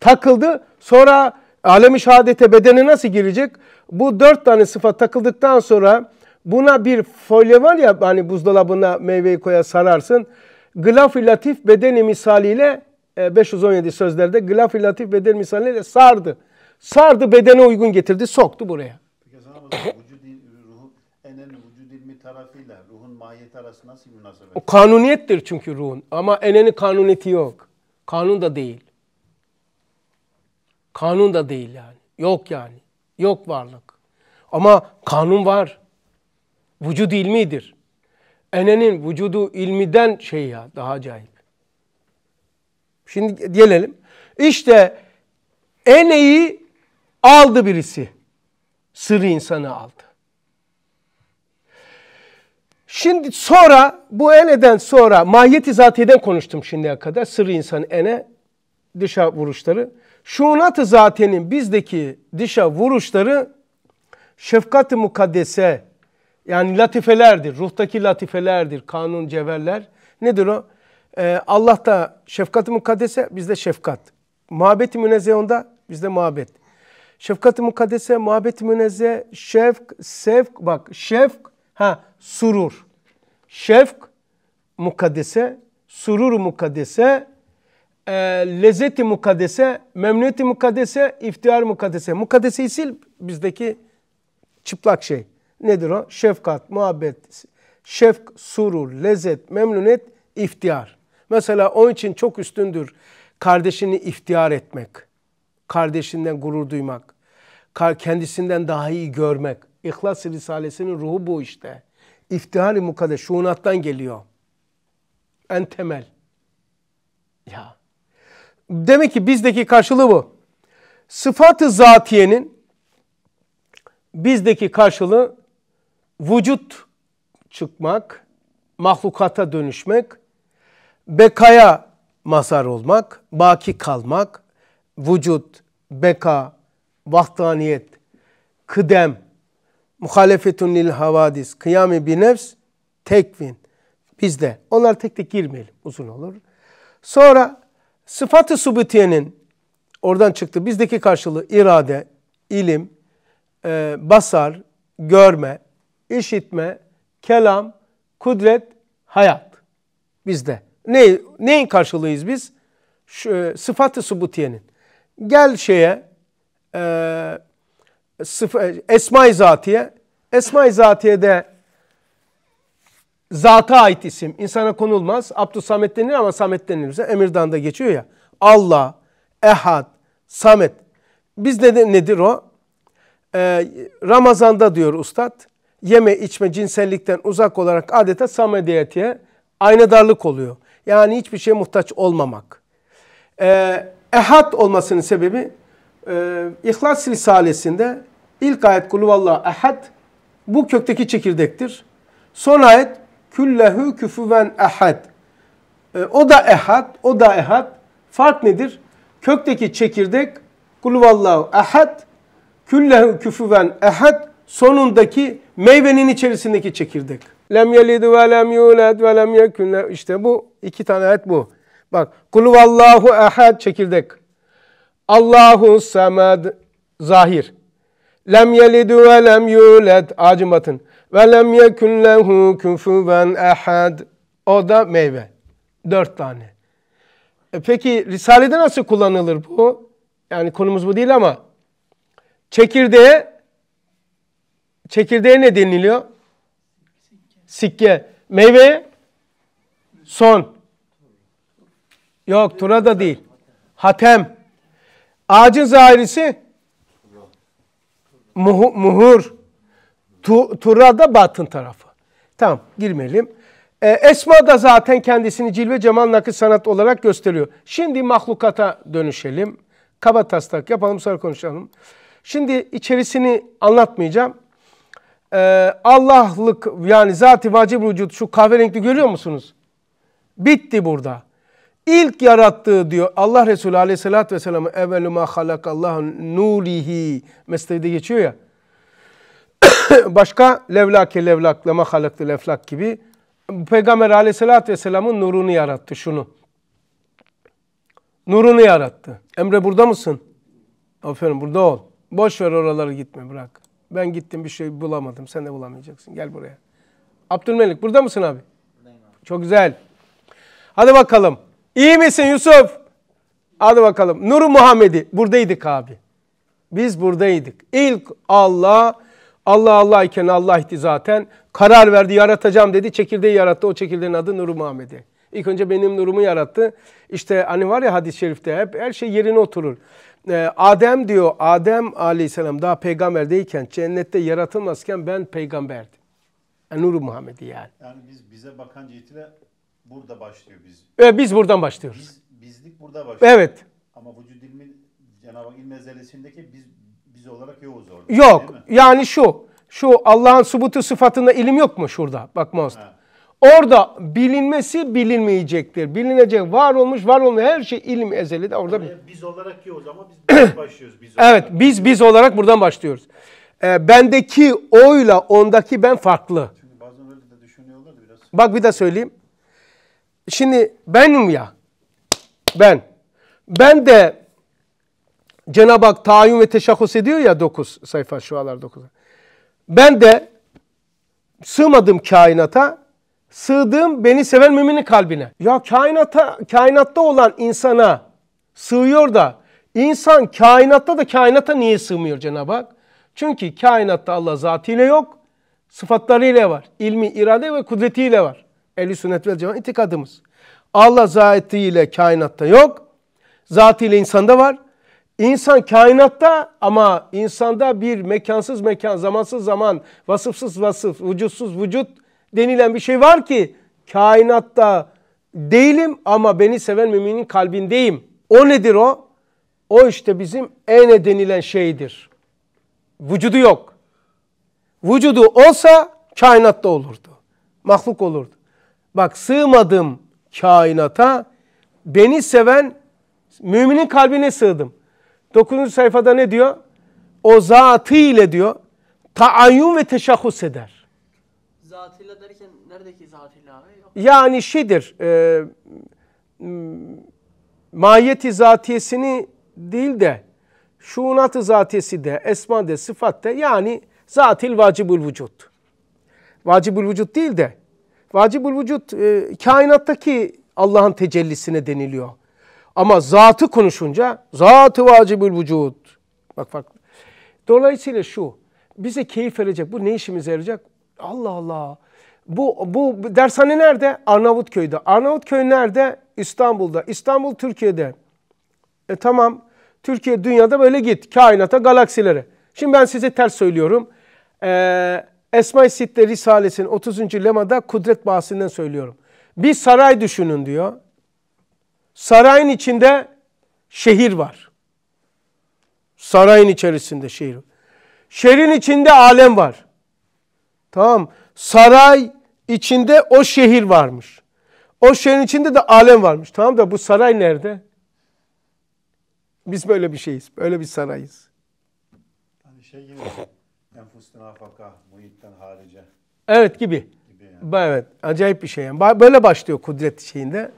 takıldı. Sonra alemi şehadete bedene nasıl girecek? Bu dört tane sıfat takıldıktan sonra buna bir folye var ya hani buzdolabına meyveyi koya sararsın. Glaf-ı latif bedeni misaliyle 517 e, sözlerde glaf-ı latif bedeni misaliyle sardı. Sardı bedene uygun getirdi soktu buraya. arası nasıl münasebet? O kanuniyettir çünkü ruhun. Ama enenin kanuniyeti yok. Kanun da değil. Kanun da değil yani. Yok yani. Yok varlık. Ama kanun var. Vücud ilmidir. Enenin vücudu ilmiden şey ya daha acayip. Şimdi gelelim. İşte eneyi aldı birisi. Sırrı insanı aldı. Şimdi sonra bu eneden sonra mahiyeti zatiyeden konuştum şimdiye kadar. Sırrı insanı ene dışa vuruşları. Şunat-ı zatenin bizdeki dışa vuruşları şefkat-ı mukaddese yani latifelerdir. Ruhtaki latifelerdir. Kanun, cevherler. Nedir o? Ee, Allah'ta şefkat-ı mukaddese bizde şefkat. Muhabbet-i münezzehonda bizde muhabbet. Şefkat-ı mukaddese, muhabbet-i münezzeh, şefk, sevk. Bak şefk, ha surur. Şefk mukaddese, surur mukaddese, e, lezzeti mukaddese, memnuniyeti mukaddese, iftihar mukaddese. Mukaddese sil bizdeki çıplak şey. Nedir o? Şefkat, muhabbet, şefk, surur, lezzet, memnuniyet, iftihar. Mesela onun için çok üstündür kardeşini iftihar etmek. Kardeşinden gurur duymak. Kendisinden daha iyi görmek. İhlas Risalesi'nin ruhu bu işte. İftihari mukaddes, şunattan geliyor. En temel. Ya. Demek ki bizdeki karşılığı bu. Sıfat-ı zatiyenin bizdeki karşılığı vücut çıkmak, mahlukata dönüşmek, bekaya mazhar olmak, baki kalmak, vücut, beka, vahdaniyet, kıdem, muhalefetun lil havadis, kıyami bir nefs, tekvin. de. Onlar tek tek girmeyelim. Uzun olur. Sonra sıfatı subutiyenin oradan çıktı. Bizdeki karşılığı irade, ilim, e, basar, görme, işitme, kelam, kudret, hayat. Bizde. Ne, neyin karşılığıyız biz? Şu, e, sıfatı subutiyenin. Gel şeye, e, e, Esma-i Zatiye. Esma-i Zatiye'de zata ait isim. insana konulmaz. Abdü Samet denir ama Samet denilirse emirdan da geçiyor ya. Allah, Ehad, Samet. Biz ne, nedir o? Ee, Ramazan'da diyor ustad, yeme içme cinsellikten uzak olarak adeta samediyetiye aynadarlık oluyor. Yani hiçbir şeye muhtaç olmamak. Ee, ehad olmasının sebebi ee, İhlas Risalesi'nde ilk ayet kulüvallahu ahad bu kökteki çekirdektir. Son ayet küllehu küfüven ahad. Ee, o da ehad, o da ehad. Fark nedir? Kökteki çekirdek kulüvallahu ahad, küllehu küfüven ehad, sonundaki meyvenin içerisindeki çekirdek. Lem yelidu ve lem yulad ve lem yekun işte bu iki tane ayet bu. Bak kulüvallahu ahad çekirdek. Allahu semed zahir. Lem yelid ve lem yulad acımatın. Ve lem yekun lehu kufuven ehad. O da meyve. Dört tane. E peki Risale'de nasıl kullanılır bu? Yani konumuz bu değil ama çekirdeğe çekirdeğe ne deniliyor? Sikke. Meyve? son. Yok tura da değil. Hatem. Ağacın zahirisi muhur. muhur. tura da batın tarafı. Tamam girmeyelim. E, Esma da zaten kendisini cilve cemal nakış sanat olarak gösteriyor. Şimdi mahlukata dönüşelim. Kaba taslak yapalım sonra konuşalım. Şimdi içerisini anlatmayacağım. E, Allah'lık yani zati vacib vücut şu kahverengi. görüyor musunuz? Bitti burada. İlk yarattığı diyor Allah Resulü Aleyhisselatü vesselam'ı evvelü ma halakallahu nurihi mesleğinde geçiyor ya. Başka levlake levlak lema halaktı levlak gibi Peygamber Aleyhisselatü vesselamın nurunu yarattı şunu. Nurunu yarattı. Emre burada mısın? Aferin burada ol. Boş ver oraları gitme bırak. Ben gittim bir şey bulamadım. Sen de bulamayacaksın. Gel buraya. Abdülmelik burada mısın abi? Çok güzel. Hadi bakalım. İyi misin Yusuf? Hadi bakalım. Nur Muhammed'i. Buradaydık abi. Biz buradaydık. İlk Allah, Allah Allah iken Allah zaten karar verdi, yaratacağım dedi. Çekirdeği yarattı. O çekirdeğin adı Nur Muhammed'i. İlk önce benim nurumu yarattı. İşte hani var ya hadis-i şerifte hep her şey yerine oturur. Ee, Adem diyor, Adem aleyhisselam daha Peygamber peygamberdeyken, cennette yaratılmazken ben peygamberdim. Yani Nuru Muhammed'i yani. Yani biz bize bakan cihetiyle burada başlıyor biz. Evet, biz buradan başlıyoruz. Biz, bizlik burada başlıyor. Evet. Ama bu ilmi Cenab-ı İlm mezelesindeki biz biz olarak yoğuz orada. Yok. Yani şu. Şu Allah'ın subutu sıfatında ilim yok mu şurada? Bak Monster. Orada bilinmesi bilinmeyecektir. Bilinecek var olmuş var olmuş her şey ilim ezeli de orada. Oraya biz olarak yoğuz ama biz başlıyoruz. Biz olarak. evet biz biz olarak buradan başlıyoruz. Ee, bendeki oyla ondaki ben farklı. Çünkü bazen öyle de düşünüyorlar biraz. Bak bir de söyleyeyim. Şimdi benim ya, ben, ben de Cenab-ı Hak tayin ve teşahhus ediyor ya 9 sayfa şu şualar 9. Ben de sığmadım kainata, sığdığım beni seven müminin kalbine. Ya kainata, kainatta olan insana sığıyor da insan kainatta da kainata niye sığmıyor Cenab-ı Hak? Çünkü kainatta Allah zatıyla yok, sıfatlarıyla var. ilmi, irade ve kudretiyle var ehl sünnet vel cemaat itikadımız. Allah zatiyle kainatta yok. Zatıyla insanda var. İnsan kainatta ama insanda bir mekansız mekan, zamansız zaman, vasıfsız vasıf, vücutsuz vücut denilen bir şey var ki kainatta değilim ama beni seven müminin kalbindeyim. O nedir o? O işte bizim ene denilen şeydir. Vücudu yok. Vücudu olsa kainatta olurdu. Mahluk olurdu. Bak sığmadım kainata. Beni seven müminin kalbine sığdım. 9. sayfada ne diyor? O zatı ile diyor taayyun ve teşahhus eder. Zatıyla derken neredeki zatıyla abi? Yok. Yani şeydir e, mahiyeti zatiyesini değil de şunatı ı zatiyesi de esma de sıfat de yani zatil vacibul vücut. Vacibul vücut değil de Vacibul vücut e, kainattaki Allah'ın tecellisine deniliyor. Ama zatı konuşunca zatı vacibul vücut. Bak farklı. Dolayısıyla şu bize keyif verecek. Bu ne işimize yarayacak? Allah Allah. Bu, bu dershane nerede? Arnavutköy'de. Arnavutköy nerede? İstanbul'da. İstanbul Türkiye'de. E tamam. Türkiye dünyada böyle git. Kainata, galaksilere. Şimdi ben size ters söylüyorum. Eee Esma-i Sitte Risalesi'nin 30. lemada kudret bahsinden söylüyorum. Bir saray düşünün diyor. Sarayın içinde şehir var. Sarayın içerisinde şehir Şehrin içinde alem var. Tamam. Saray içinde o şehir varmış. O şehrin içinde de alem varmış. Tamam da bu saray nerede? Biz böyle bir şeyiz. Böyle bir sarayız. Hani şey gibi. Evet gibi. gibi yani. Evet acayip bir şey. Yani. Böyle başlıyor kudret şeyinde.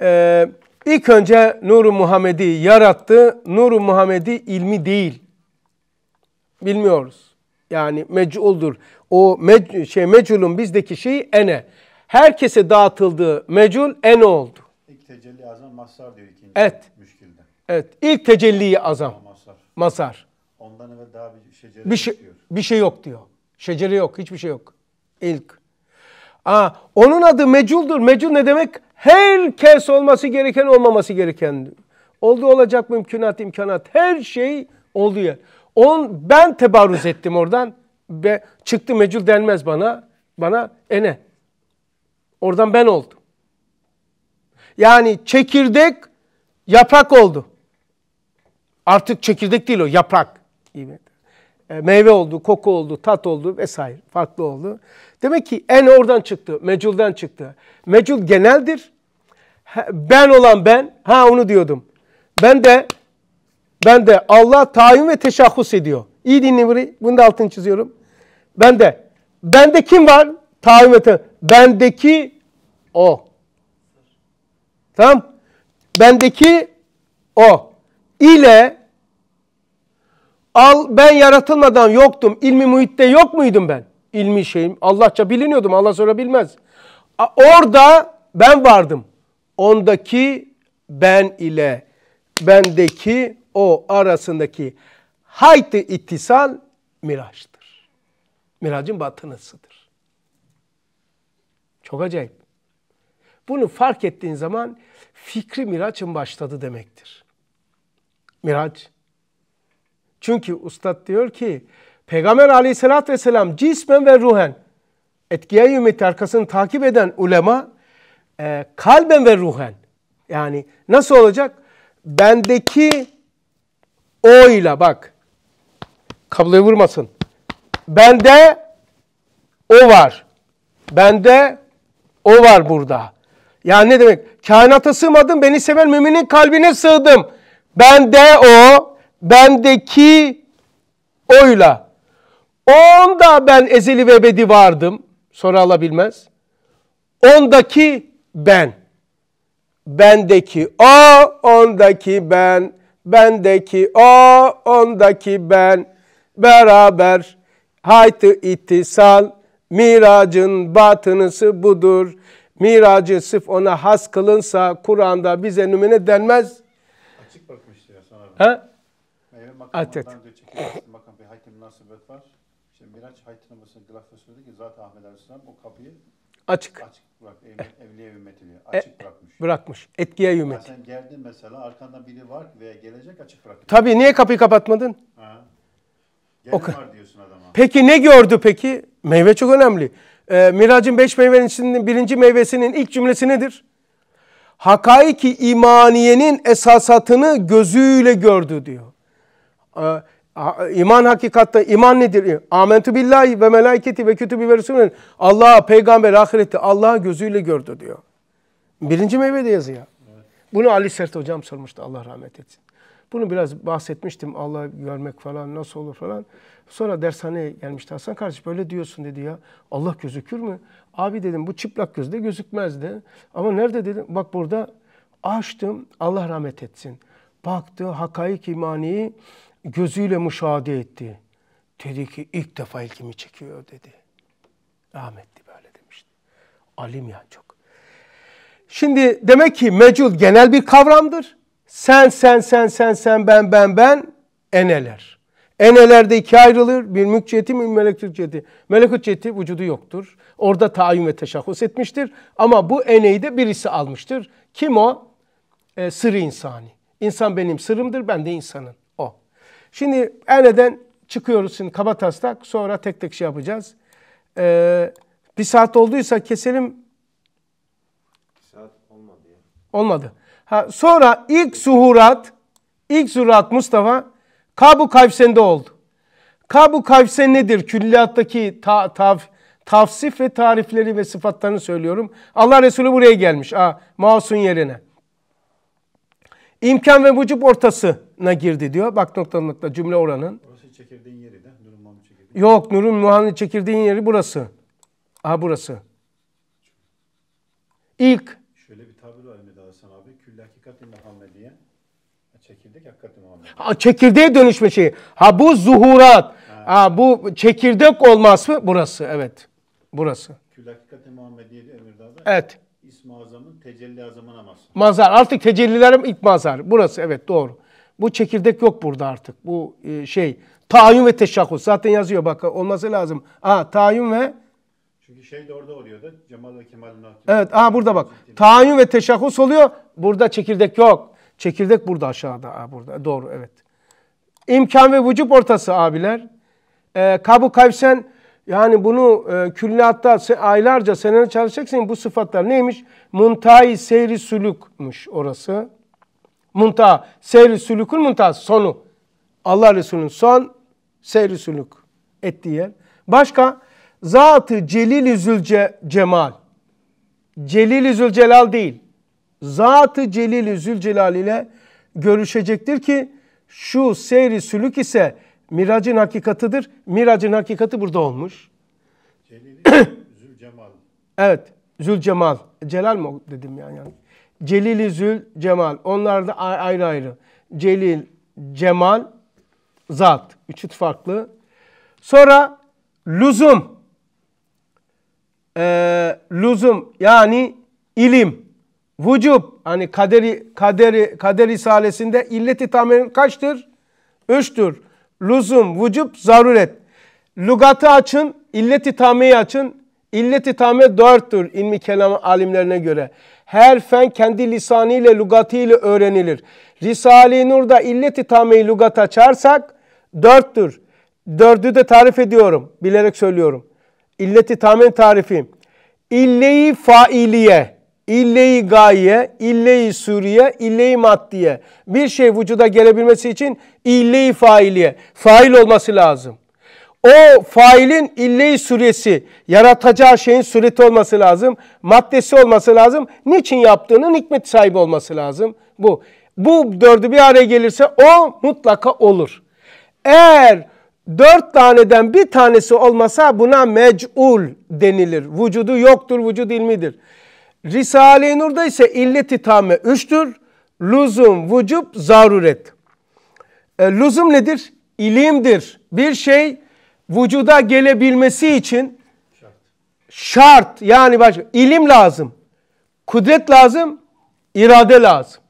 Ee, ilk önce Nuru Muhammed'i yarattı. Nuru Muhammed'i ilmi değil. Bilmiyoruz. Yani mec'uldur. O mec şey mec'ulun bizdeki şey ene. Herkese dağıtıldığı mec'ul en oldu. İlk tecelli azam masar diyor ikinci evet. müşkilde. Evet. İlk tecelliyi azam. Masar. masar. Ondan evvel daha bir şecere bir şey, diyor. Bir şey yok diyor. Şecere yok. Hiçbir şey yok ilk. Aa, onun adı meculdur. Mecul ne demek? Herkes olması gereken olmaması gereken. Oldu olacak mümkünat imkanat her şey oldu ya. On, ben tebarruz ettim oradan. Ve çıktı mecul denmez bana. Bana ene. Oradan ben oldum. Yani çekirdek yaprak oldu. Artık çekirdek değil o yaprak. Evet. Meyve oldu, koku oldu, tat oldu vesaire farklı oldu. Demek ki en oradan çıktı, meculden çıktı. Mecul geneldir. Ben olan ben, ha onu diyordum. Ben de, ben de Allah tayin ve teşahhus ediyor. İyi dinle bunu, bunu da altını çiziyorum. Ben de, bende kim var? Tayin ve Bendeki o. Tamam. Bendeki o. ile al ben yaratılmadan yoktum. İlmi muhitte yok muydum ben? ilmi şeyim. Allahça biliniyordum. Allah sonra bilmez. Orada ben vardım. Ondaki ben ile bendeki o arasındaki hayt ittisal miraçtır. Miracın batınasıdır. Çok acayip. Bunu fark ettiğin zaman fikri miraçın başladı demektir. Miraç. Çünkü ustad diyor ki Peygamber aleyhissalatü vesselam cismen ve ruhen etkiye ümmeti arkasını takip eden ulema e, kalben ve ruhen yani nasıl olacak? Bendeki oyla bak kabloyu vurmasın. Bende o var. Bende o var burada. Yani ne demek? Kainata sığmadım, beni seven müminin kalbine sığdım. Bende o, bendeki oyla. Onda ben ezeli ve ebedi vardım. Sonra alabilmez. Ondaki ben. Bendeki o, ondaki ben. Bendeki o, ondaki ben. Beraber haytı ittisal. Miracın batınısı budur. Miracı sıf ona has kılınsa Kur'an'da bize nümune denmez. Açık bakmıştı ya sana. Ha? Meyve evet. Miraç haykırmasının glafosunu dedi ki zaten Ahmet Aleyhisselam o kapıyı açık. Açık bırak, ev, e, evliye ümmetiliyor. E, açık e, bırakmış. Bırakmış. Etkiye ümmeti. Yani sen geldin mesela arkanda biri var veya gelecek açık bırakıyor. Tabii niye kapıyı kapatmadın? Ha. Gelen o, var diyorsun adama. Peki ne gördü peki? Meyve çok önemli. Ee, Mirac'ın beş meyvenin içinin birinci meyvesinin ilk cümlesi nedir? Hakaiki imaniyenin esasatını gözüyle gördü diyor. Ee, İman hakikatte iman nedir? Amentu billahi ve melaiketi ve kütübü ve resulün. Allah, peygamber, ahireti Allah gözüyle gördü diyor. Birinci meyvede yazıyor. Bunu Ali Sert hocam sormuştu Allah rahmet etsin. Bunu biraz bahsetmiştim Allah görmek falan nasıl olur falan. Sonra dershaneye gelmişti Hasan kardeş böyle diyorsun dedi ya. Allah gözükür mü? Abi dedim bu çıplak gözde gözükmezdi. Ama nerede dedim bak burada açtım Allah rahmet etsin. Baktı hakaik imaniyi gözüyle müşahede etti. Dedi ki ilk defa ilgimi çekiyor dedi. Rahmetli böyle demişti. Alim yani çok. Şimdi demek ki mecul genel bir kavramdır. Sen, sen, sen, sen, sen, ben, ben, ben, eneler. Eneler de ikiye ayrılır. Bir mülk ciheti, bir melekut ciheti. Melekut ciheti vücudu yoktur. Orada tayin ve teşahhus etmiştir. Ama bu eneyi de birisi almıştır. Kim o? E, ee, sır insani. İnsan benim sırrımdır, ben de insanın. Şimdi Erne'den çıkıyoruz şimdi kaba taslak. Sonra tek tek şey yapacağız. Ee, bir saat olduysa keselim. Bir saat olmadı Olmadı. Ha, sonra ilk suhurat, ilk zuhurat Mustafa Kabu kayfsende oldu. Kabu Kavsen nedir? Külliyattaki ta, taf, tavsif ve tarifleri ve sıfatlarını söylüyorum. Allah Resulü buraya gelmiş. Aa, Masun yerine. İmkan ve vücub ortası na girdi diyor. Bak nokta nokta cümle oranın. Burası çekirdeğin yeri de. Nur'un Muhammed çekirdeğin Yok Nur'un Muhammed çekirdeğin yeri burası. Aha burası. İlk. Şöyle bir tabir var Mehmet Hasan abi. Külle hakikati diye Çekirdek hakikati Muhammed. Ha, çekirdeğe dönüşme şeyi. Ha bu zuhurat. Ha. ha bu çekirdek olmaz mı? Burası evet. Burası. Külle hakikati diye de Emirdağ'da. Evet. İsmi azamın tecelli azamına mazhar. Mazhar. Artık tecellilerim ilk mazhar. Burası evet doğru. Bu çekirdek yok burada artık. Bu e, şey tayin ve teşakkuz. Zaten yazıyor bak olması lazım. Aa tayin ve çünkü şey de orada oluyordu. Cemal ve Kemal'in Evet, aa burada bak. Tayin ve teşakkuz oluyor. Burada çekirdek yok. Çekirdek burada aşağıda. Aa, burada. Doğru evet. İmkan ve vücub ortası abiler. Ee, kabu kayfsen yani bunu e, külliyatta aylarca seneler çalışacaksın bu sıfatlar neymiş? muntay seyri sülükmüş orası. Munta, seyri sülükül munta sonu. Allah Resulü'nün son seyri sülük ettiği yer. Başka zatı celil üzülce cemal. Celil zülcelal değil. Zatı celil zülcelal ile görüşecektir ki şu seyri sülük ise miracın hakikatıdır. Miracın hakikati burada olmuş. Celil Zülcemal. Evet. Zülcemal. Celal mı dedim yani? Celil-i Zül Cemal. Onlar da ayrı ayrı. Celil, Cemal, Zat. Üçü farklı. Sonra lüzum. Ee, lüzum yani ilim. Vücub. Hani kaderi, kaderi, kaderi risalesinde illeti tamerin kaçtır? Üçtür. Lüzum, vücub, zaruret. Lugatı açın, illeti tameyi açın. İlleti tame dörttür ilmi kelam alimlerine göre. Her fen kendi lisanıyla, lugatiyle öğrenilir. Risale-i Nur'da illeti tameyi lugat açarsak dörttür. Dördü de tarif ediyorum. Bilerek söylüyorum. İlleti tamen tarifi. i̇lle failiye, ille gaye, ille-i suriye, ille maddiye. Bir şey vücuda gelebilmesi için ille failiye. Fail olması lazım. O failin ille-i suresi, yaratacağı şeyin sureti olması lazım, maddesi olması lazım. Niçin yaptığının hikmet sahibi olması lazım. Bu. Bu dördü bir araya gelirse o mutlaka olur. Eğer dört taneden bir tanesi olmasa buna mec'ul denilir. Vücudu yoktur, vücud ilmidir. Risale-i Nur'da ise illet-i tamme üçtür. Lüzum, vücub, zaruret. E, lüzum nedir? İlimdir. Bir şey vücuda gelebilmesi için şart, yani başka ilim lazım. Kudret lazım, irade lazım.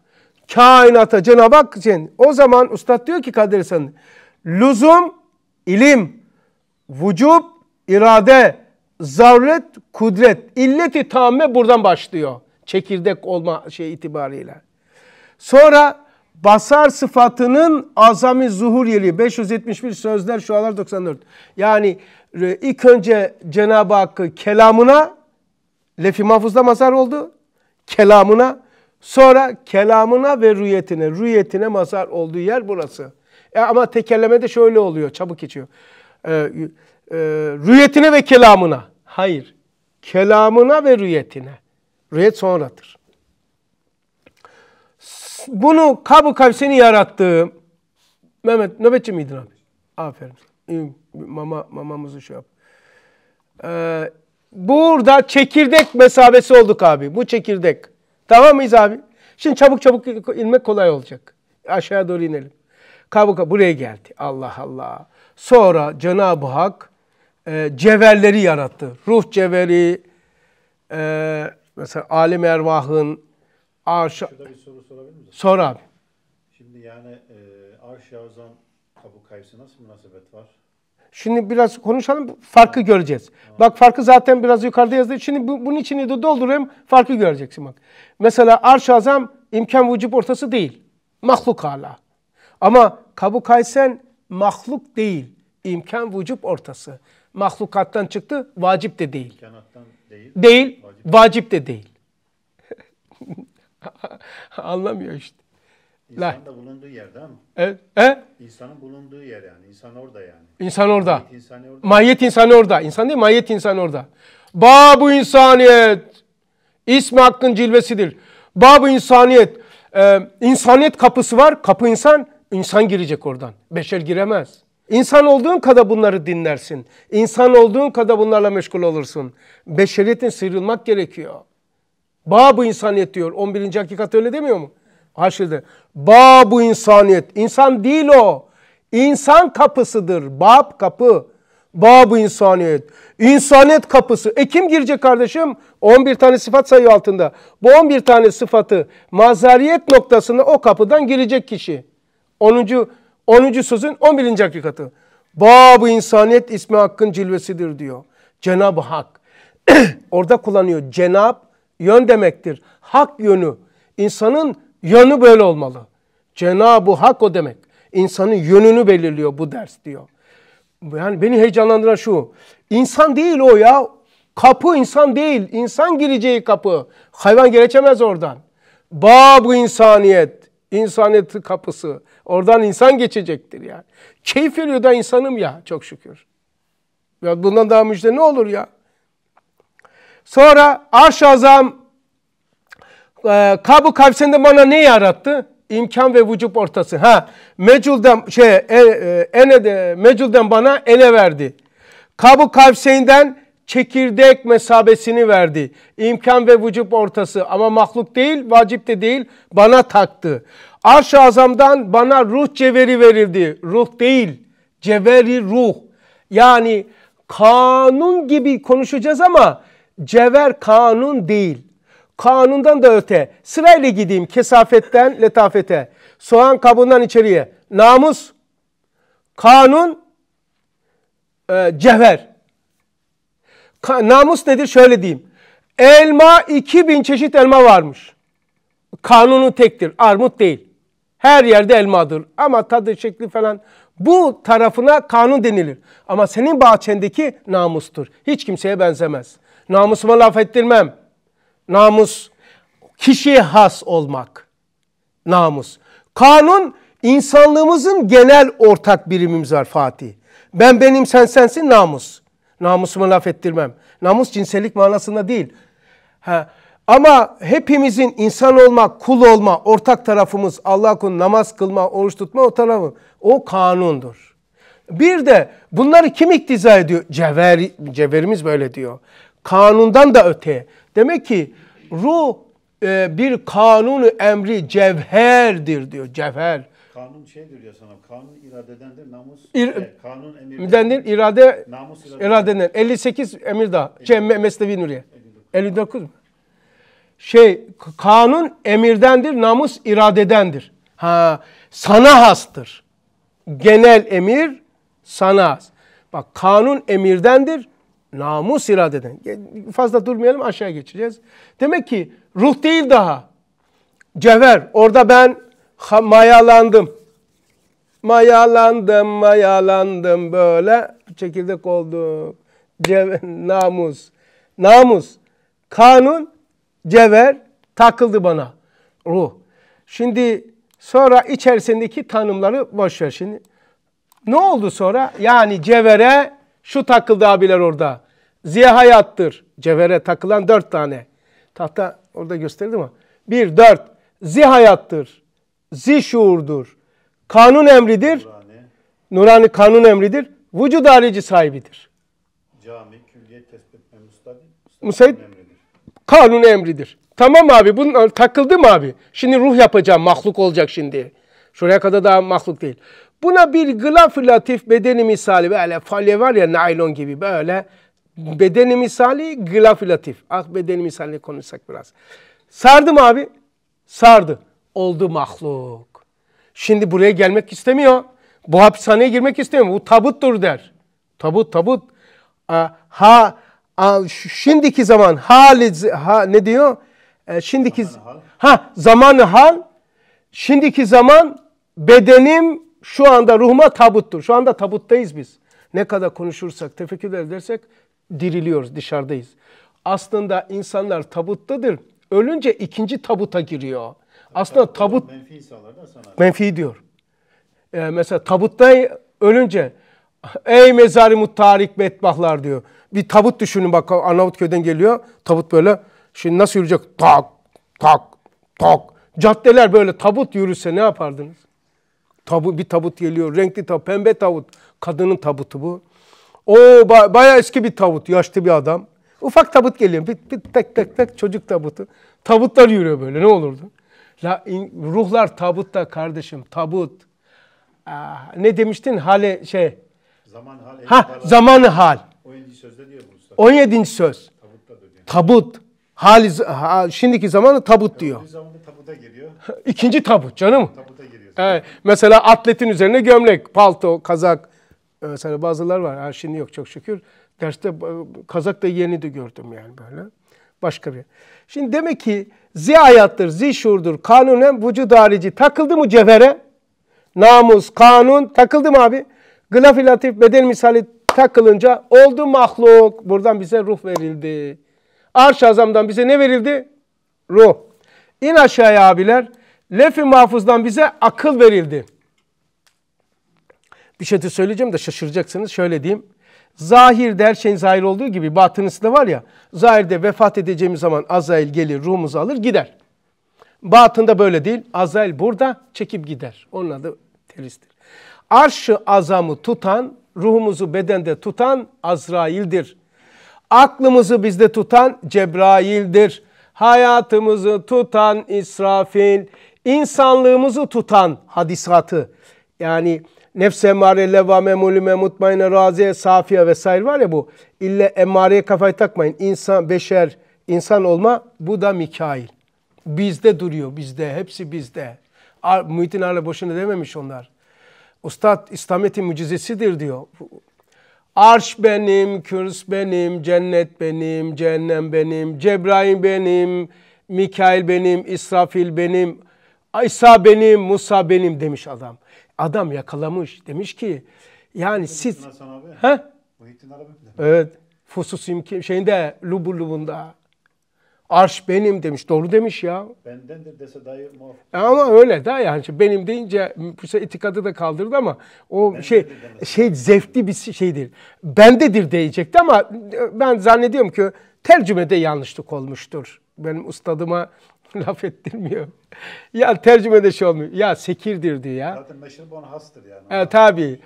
Kainata Cenab-ı Hak için. O zaman Üstad diyor ki Kadir Sen, lüzum ilim, vücub irade, zaruret kudret. İlleti tamme buradan başlıyor. Çekirdek olma şey itibariyle. Sonra basar sıfatının azami zuhur yeri 571 sözler şu şualar 94. Yani e, ilk önce Cenab-ı Hakk'ı kelamına lefi mahfuzda mazhar oldu. Kelamına sonra kelamına ve rüyetine rüyetine mazhar olduğu yer burası. E ama de şöyle oluyor çabuk geçiyor. E, e, rüyetine ve kelamına. Hayır. Kelamına ve rüyetine. Rüyet sonradır. Bunu kabı kavseni yarattı. Mehmet nöbetçi miydin abi? Aferin. Mama, mamamızı şey yap. Ee, burada çekirdek mesabesi olduk abi. Bu çekirdek. Tamam mıyız abi? Şimdi çabuk çabuk inmek kolay olacak. Aşağıya doğru inelim. Kabuka buraya geldi. Allah Allah. Sonra Cenab-ı Hak e, cevherleri yarattı. Ruh cevheri, e, mesela alim ervahın, Arş... Şurada bir soru sorabilir miyim? Sor abi. Şimdi yani e, Arş Yavuzan Abu Kays'ı nasıl münasebet var? Şimdi biraz konuşalım farkı göreceğiz. Tamam. Bak farkı zaten biraz yukarıda yazdı. Şimdi bu, bunun içini de doldurayım farkı göreceksin bak. Mesela arş azam imkan vücub ortası değil. Mahluk hala. Ama kabu kaysen mahluk değil. imkan vücub ortası. Mahlukattan çıktı vacip de değil. İmkanattan değil. Değil vacip, vacip de değil. Anlamıyor işte. İnsan da bulunduğu yerde ama. Evet. He? İnsanın bulunduğu yer yani. İnsan orada yani. İnsan orada. Mahiyet insan orada. Mahiyet insan orada. İnsan değil, mahiyet insan orada. Babu insaniyet. İsmi hakkın cilvesidir. Babu insaniyet. Ee, insaniyet kapısı var. Kapı insan. İnsan girecek oradan. Beşer giremez. İnsan olduğun kadar bunları dinlersin. İnsan olduğun kadar bunlarla meşgul olursun. Beşeriyetin sıyrılmak gerekiyor. Babu insaniyet diyor. 11. hakikat öyle demiyor mu? Haşir'de. Babu insaniyet. İnsan değil o. İnsan kapısıdır. Bab kapı. Babu insaniyet. İnsaniyet kapısı. E kim girecek kardeşim? 11 tane sıfat sayı altında. Bu 11 tane sıfatı mazariyet noktasında o kapıdan girecek kişi. 10. 10. sözün 11. hakikati. Babu insaniyet ismi hakkın cilvesidir diyor. Cenab-ı Hak. Orada kullanıyor. Cenab yön demektir. Hak yönü. İnsanın yönü böyle olmalı. Cenab-ı Hak o demek. İnsanın yönünü belirliyor bu ders diyor. Yani beni heyecanlandıran şu. İnsan değil o ya. Kapı insan değil. İnsan gireceği kapı. Hayvan geçemez oradan. Bab insaniyet. İnsaniyet kapısı. Oradan insan geçecektir yani. Keyif veriyor da insanım ya çok şükür. Ya bundan daha müjde ne olur ya? Sonra arş azam e, kabu kavsinde bana ne yarattı? İmkan ve vücub ortası. Ha, meculden şey e, e ene de bana ele verdi. Kabu kavseyinden çekirdek mesabesini verdi. İmkan ve vücub ortası ama mahluk değil, vacip de değil bana taktı. Arş-ı azamdan bana ruh cevheri verildi. Ruh değil, cevheri ruh. Yani kanun gibi konuşacağız ama cevher kanun değil. Kanundan da öte. Sırayla gideyim kesafetten letafete. Soğan kabuğundan içeriye. Namus, kanun, e, cevher. Ka namus nedir? Şöyle diyeyim. Elma 2000 çeşit elma varmış. Kanunu tektir. Armut değil. Her yerde elmadır. Ama tadı şekli falan bu tarafına kanun denilir. Ama senin bahçendeki namustur. Hiç kimseye benzemez. Namusuma laf ettirmem. Namus kişiye has olmak. Namus. Kanun insanlığımızın genel ortak birimimiz var Fatih. Ben benim sen sensin namus. Namusuma laf ettirmem. Namus cinsellik manasında değil. Ha, ama hepimizin insan olma, kul olma, ortak tarafımız Allah kul, namaz kılma, oruç tutma o tarafı. O kanundur. Bir de bunları kim iktiza ediyor? Cevher, cevherimiz böyle diyor. Kanundan da öte. Demek ki ruh e, bir kanunu emri cevherdir diyor. Cevher. Kanun şeydir ya sana. Kanun iradedendir. Namus İr, e, kanun emirdendir. irade namus iradedendir 58 emir daha. Şey, meslevi Nuriye. 59. 59 mu? Şey kanun emirdendir. Namus iradedendir. Ha sana hastır. Genel emir sana has. Bak kanun emirdendir. Namus irade iradeden. Fazla durmayalım aşağı geçeceğiz. Demek ki ruh değil daha. Cevher. Orada ben mayalandım. Mayalandım, mayalandım böyle çekirdek oldum. Cevher, namus. Namus. Kanun, cevher takıldı bana. Ruh. Şimdi sonra içerisindeki tanımları boş ver şimdi. Ne oldu sonra? Yani cevere şu takıldı abiler orada. Ziya Hayat'tır. Cevhere takılan dört tane. Tahta orada gösterildi mi? Bir, dört. Zi hayattır. Zi şuurdur. Kanun emridir. Nurani, Nurani kanun emridir. Vücud harici sahibidir. Cami, külliyet tespit ve Müsait kanun emridir. Tamam abi bunun takıldı mı abi? Şimdi ruh yapacağım mahluk olacak şimdi. Şuraya kadar daha mahluk değil. Buna bir gılaf latif bedeni misali böyle falye var ya naylon gibi böyle bedeni misali gılaf latif. Ah bedeni misali konuşsak biraz. Sardım abi. Sardı. Oldu mahluk. Şimdi buraya gelmek istemiyor. Bu hapishaneye girmek istemiyor. Bu tabuttur der. Tabut tabut. Ha, ha şimdiki zaman hali ha, ne diyor? E, şimdiki zamanı hal. ha zamanı hal. Şimdiki zaman bedenim şu anda ruhuma tabuttur. Şu anda tabuttayız biz. Ne kadar konuşursak, tefekkür edersek diriliyoruz, dışarıdayız. Aslında insanlar tabuttadır. Ölünce ikinci tabuta giriyor. Aslında tabut menfi, menfi diyor. Ee, mesela tabutta ölünce ey mezari muttarik bedbahlar diyor. Bir tabut düşünün bak Arnavutköy'den geliyor. Tabut böyle şimdi nasıl yürüyecek? Tak tak tak. Caddeler böyle tabut yürüse ne yapardınız? Tabu, bir tabut geliyor. Renkli tabut, pembe tabut. Kadının tabutu bu. O ba bayağı eski bir tabut. Yaşlı bir adam. Ufak tabut geliyor. Bir, bir tek tek tek çocuk tabutu. Tabutlar yürüyor böyle. Ne olurdu? La, in, ruhlar tabutta kardeşim. Tabut. Aa, ah, ne demiştin? Hale şey. Zaman hal. Ha, zamanı hal. 17. sözde diyor bunu. 17. söz. Tabut. Hal, şimdiki zamanı tabut diyor. Zamanda tabuta geliyor. İkinci tabut canım. Tabuta geliyor evet. Mesela atletin üzerine gömlek, palto, kazak. Ee, mesela bazılar var. Ha, şimdi yok çok şükür. Derste e, kazak da yeni de gördüm yani böyle. Başka bir. Şimdi demek ki ziyayattır, zişurdur, kanunen vücud harici. Takıldı mı cevhere? Namus, kanun takıldı mı abi? gılaf latif, beden misali takılınca oldu mahluk. Buradan bize ruh verildi. Arş azamdan bize ne verildi? Ruh. İn aşağıya abiler. Lef-i mahfuzdan bize akıl verildi. Bir şey de söyleyeceğim de şaşıracaksınız. Şöyle diyeyim. Zahirde her şeyin zahir olduğu gibi batınısı da var ya. Zahirde vefat edeceğimiz zaman Azrail gelir ruhumuzu alır gider. Batında böyle değil. Azrail burada çekip gider. Onun adı teristir. Arşı azamı tutan, ruhumuzu bedende tutan Azrail'dir. Aklımızı bizde tutan Cebrail'dir. Hayatımızı tutan İsrafil insanlığımızı tutan hadisatı yani nefse emarele ve memulüme mutmaine raziye safiye vesaire var ya bu ille emareye kafayı takmayın insan beşer insan olma bu da Mikail bizde duruyor bizde hepsi bizde Muhittin Arla boşuna dememiş onlar Ustad İslamiyet'in mucizesidir diyor Arş benim, kürs benim, cennet benim, cehennem benim, Cebrail benim, Mikail benim, İsrafil benim, İsa benim, Musa benim demiş adam. Adam yakalamış. Demiş ki yani siz... He? Evet. Fusus imki şeyinde Lubu Lubu'nda. Arş benim demiş. Doğru demiş ya. Bendendir dese dahi muaf. E ama öyle de yani. Benim deyince Musa itikadı da kaldırdı ama o ben şey şey zevkli bir şeydir. Bendedir diyecekti ama e, ben zannediyorum ki tercümede yanlışlık olmuştur. Benim ustadıma laf ettirmiyor. ya tercüme de şey olmuyor. Ya sekirdir diyor ya. Zaten meşhur bon hastır yani. E, tabii.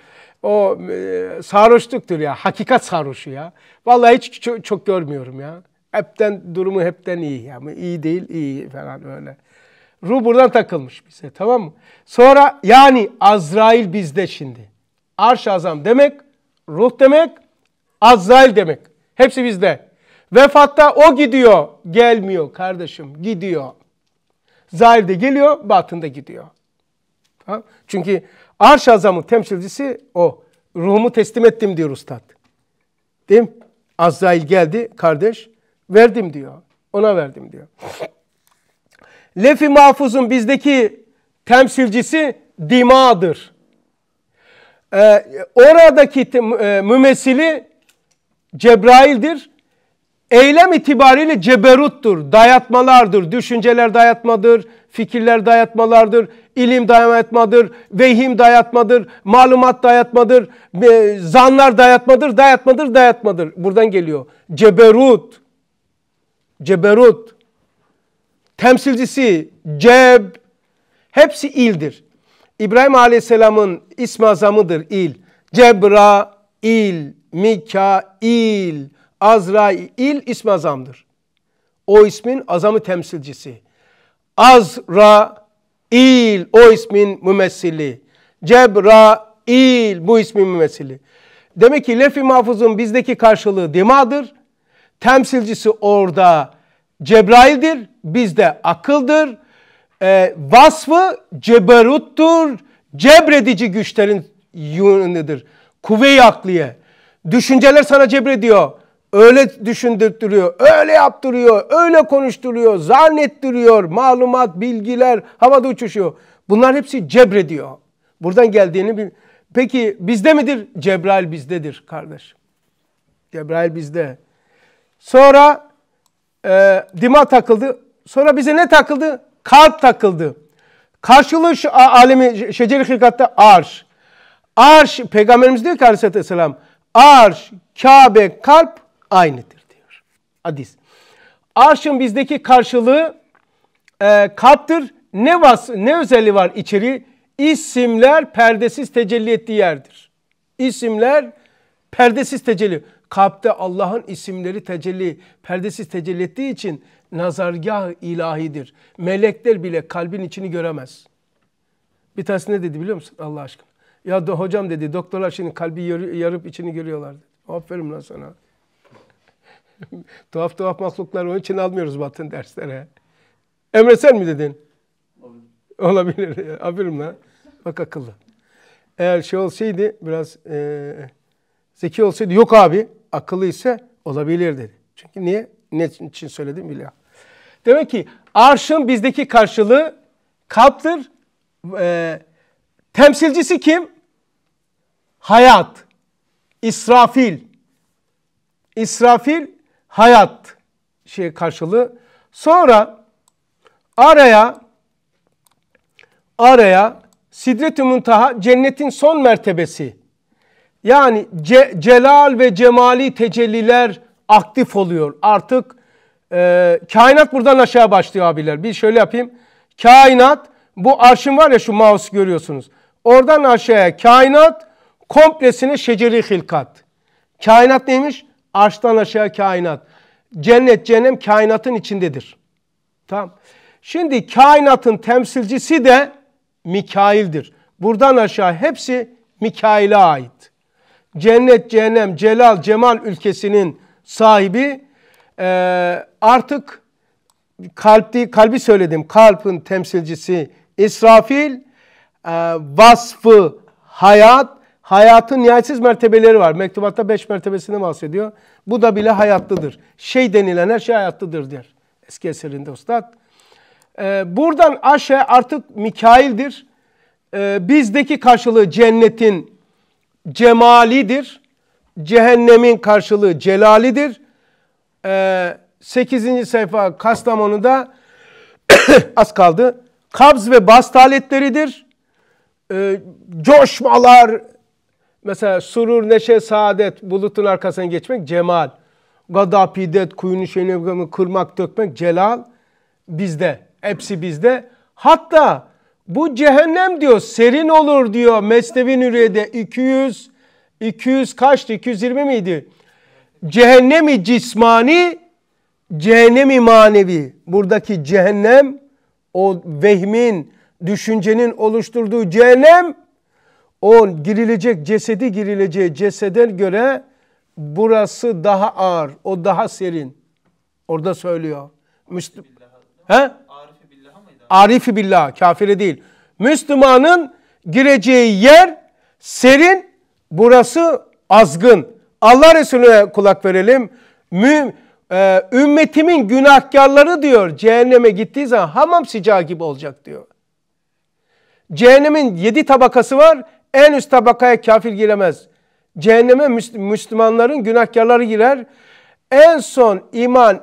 O e, sarhoşluktur ya. Hakikat sarhoşu ya. Vallahi hiç çok, çok görmüyorum ya. Hepten durumu hepten iyi. Yani iyi değil iyi falan öyle. Ruh buradan takılmış bize tamam mı? Sonra yani Azrail bizde şimdi. Arş azam demek, ruh demek, Azrail demek. Hepsi bizde. Vefatta o gidiyor. Gelmiyor kardeşim gidiyor. Zahirde geliyor batında gidiyor. Ha? Çünkü arş azamın temsilcisi o. Ruhumu teslim ettim diyor ustad. Değil mi? Azrail geldi kardeş verdim diyor. Ona verdim diyor. Lefi mahfuzun bizdeki temsilcisi dimadır. Ee, oradaki e, mümessili Cebrail'dir. Eylem itibariyle ceberuttur, dayatmalardır, düşünceler dayatmadır, fikirler dayatmalardır, ilim dayatmadır, vehim dayatmadır, malumat dayatmadır, e, zanlar dayatmadır, dayatmadır, dayatmadır. Buradan geliyor. Ceberut, ceberut, temsilcisi, ceb, hepsi ildir. İbrahim Aleyhisselam'ın ismi azamıdır il. Cebra, il, Mikail, il. Azrail ismi azamdır. O ismin azamı temsilcisi. Azrail o ismin mümessili. Cebrail bu ismin mümessili. Demek ki lef-i mahfuzun bizdeki karşılığı dimadır. Temsilcisi orada Cebrail'dir. Bizde akıldır. E, vasfı ceberuttur. Cebredici güçlerin yönüdür. Kuvve-i akliye. Düşünceler sana cebrediyor. Öyle düşündürtüyor, öyle yaptırıyor, öyle konuşturuyor, zannettiriyor, malumat, bilgiler havada uçuşuyor. Bunlar hepsi cebrediyor. Buradan geldiğini bil. Peki bizde midir? Cebrail bizdedir kardeş. Cebrail bizde. Sonra e, dima takıldı. Sonra bize ne takıldı? Kalp takıldı. Karşılığı alemi şeceri hırkatta arş. Arş peygamberimiz diyor ki aleyhissalatü vesselam. Arş, Kabe, kalp aynıdır diyor. Hadis. Arşın bizdeki karşılığı e, kalptir. Ne, vas ne özelliği var içeri? İsimler perdesiz tecelli ettiği yerdir. İsimler perdesiz tecelli. Kalpte Allah'ın isimleri tecelli, perdesiz tecelli ettiği için nazargah ilahidir. Melekler bile kalbin içini göremez. Bir tanesi ne dedi biliyor musun Allah aşkına? Ya da hocam dedi doktorlar şimdi kalbi yarıp içini görüyorlar dedi. Aferin lan sana. tuhaf tuhaf mahluklar onun için almıyoruz batın derslere. Emre sen mi dedin? Olabilir. Olabilir. Aferin lan. Bak akıllı. Eğer şey olsaydı biraz e, zeki olsaydı yok abi akıllı ise olabilir dedi. Çünkü niye? Ne için söyledim biliyor. Demek ki arşın bizdeki karşılığı kalptir. E, temsilcisi kim? Hayat. İsrafil. İsrafil hayat şey karşılığı. Sonra araya araya Sidretül Muntaha cennetin son mertebesi. Yani ce, celal ve cemali tecelliler aktif oluyor. Artık e, kainat buradan aşağı başlıyor abiler. Bir şöyle yapayım. Kainat bu arşın var ya şu mouse görüyorsunuz. Oradan aşağıya kainat komplesine şeceri hilkat. Kainat neymiş? Arştan aşağı kainat. Cennet, cehennem kainatın içindedir. Tamam. Şimdi kainatın temsilcisi de Mikail'dir. Buradan aşağı hepsi Mikail'e ait. Cennet, cehennem, celal, cemal ülkesinin sahibi e, artık kalpti, kalbi söyledim. Kalbin temsilcisi İsrafil, e, vasfı hayat, Hayatın nihayetsiz mertebeleri var. Mektubatta beş mertebesini bahsediyor. Bu da bile hayatlıdır. Şey denilen her şey hayatlıdır der. Eski eserinde ustad. Ee, buradan aşe artık Mikail'dir. Ee, bizdeki karşılığı cennetin cemalidir. Cehennemin karşılığı celalidir. Ee, 8. sayfa Kastamonu'da az kaldı. Kabz ve bast aletleridir. Ee, coşmalar, Mesela surur, neşe, saadet, bulutun arkasına geçmek cemal. Gada, pidet, kuyunu şeyini kırmak, dökmek celal bizde. Hepsi bizde. Hatta bu cehennem diyor serin olur diyor Mesnevi Nuriye'de 200 200 kaçtı 220 miydi? Cehennemi cismani cehennemi manevi. Buradaki cehennem o vehmin düşüncenin oluşturduğu cehennem o girilecek cesedi girileceği cesede göre burası daha ağır, o daha serin. Orada söylüyor. Müslüm He? Arifi billah mıydı? kafire değil. Müslümanın gireceği yer serin, burası azgın. Allah Resulüne kulak verelim. Mü, e, ümmetimin günahkarları diyor cehenneme gittiği zaman hamam sıcağı gibi olacak diyor. Cehennemin yedi tabakası var. En üst tabakaya kafir giremez. Cehenneme Müslümanların günahkarları girer. En son iman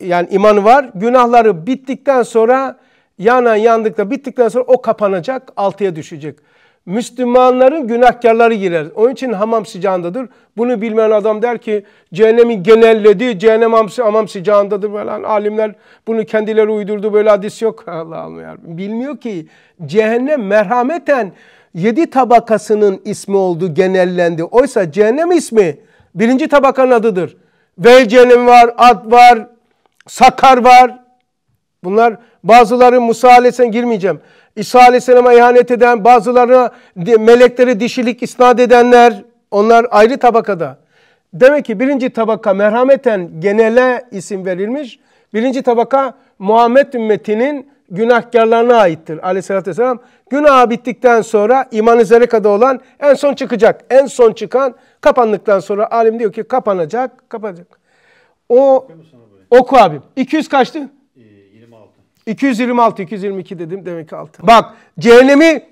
yani imanı var. Günahları bittikten sonra yanan yandıkta bittikten sonra o kapanacak, altıya düşecek. Müslümanların günahkarları girer. Onun için hamam sıcağındadır. Bunu bilmeyen adam der ki cehennemin genellediği cehennem hamam sıcağındadır. Böyle alimler bunu kendileri uydurdu böyle hadis yok. Allah Allah. Bilmiyor ki cehennem merhameten yedi tabakasının ismi oldu genellendi. Oysa cehennem ismi birinci tabakanın adıdır. Vel cehennem var, Ad var, Sakar var. Bunlar bazıları Musa Aleyhisselam girmeyeceğim. İsa Aleyhisselam'a ihanet eden, bazılarına melekleri dişilik isnat edenler onlar ayrı tabakada. Demek ki birinci tabaka merhameten genele isim verilmiş. Birinci tabaka Muhammed ümmetinin günahkarlarına aittir aleyhissalatü vesselam. Günah bittikten sonra iman üzere kadar olan en son çıkacak. En son çıkan kapandıktan sonra alim diyor ki kapanacak, kapanacak. O oku abim. 200 kaçtı? 26. 226, 222 dedim demek ki 6. Bak cehennemi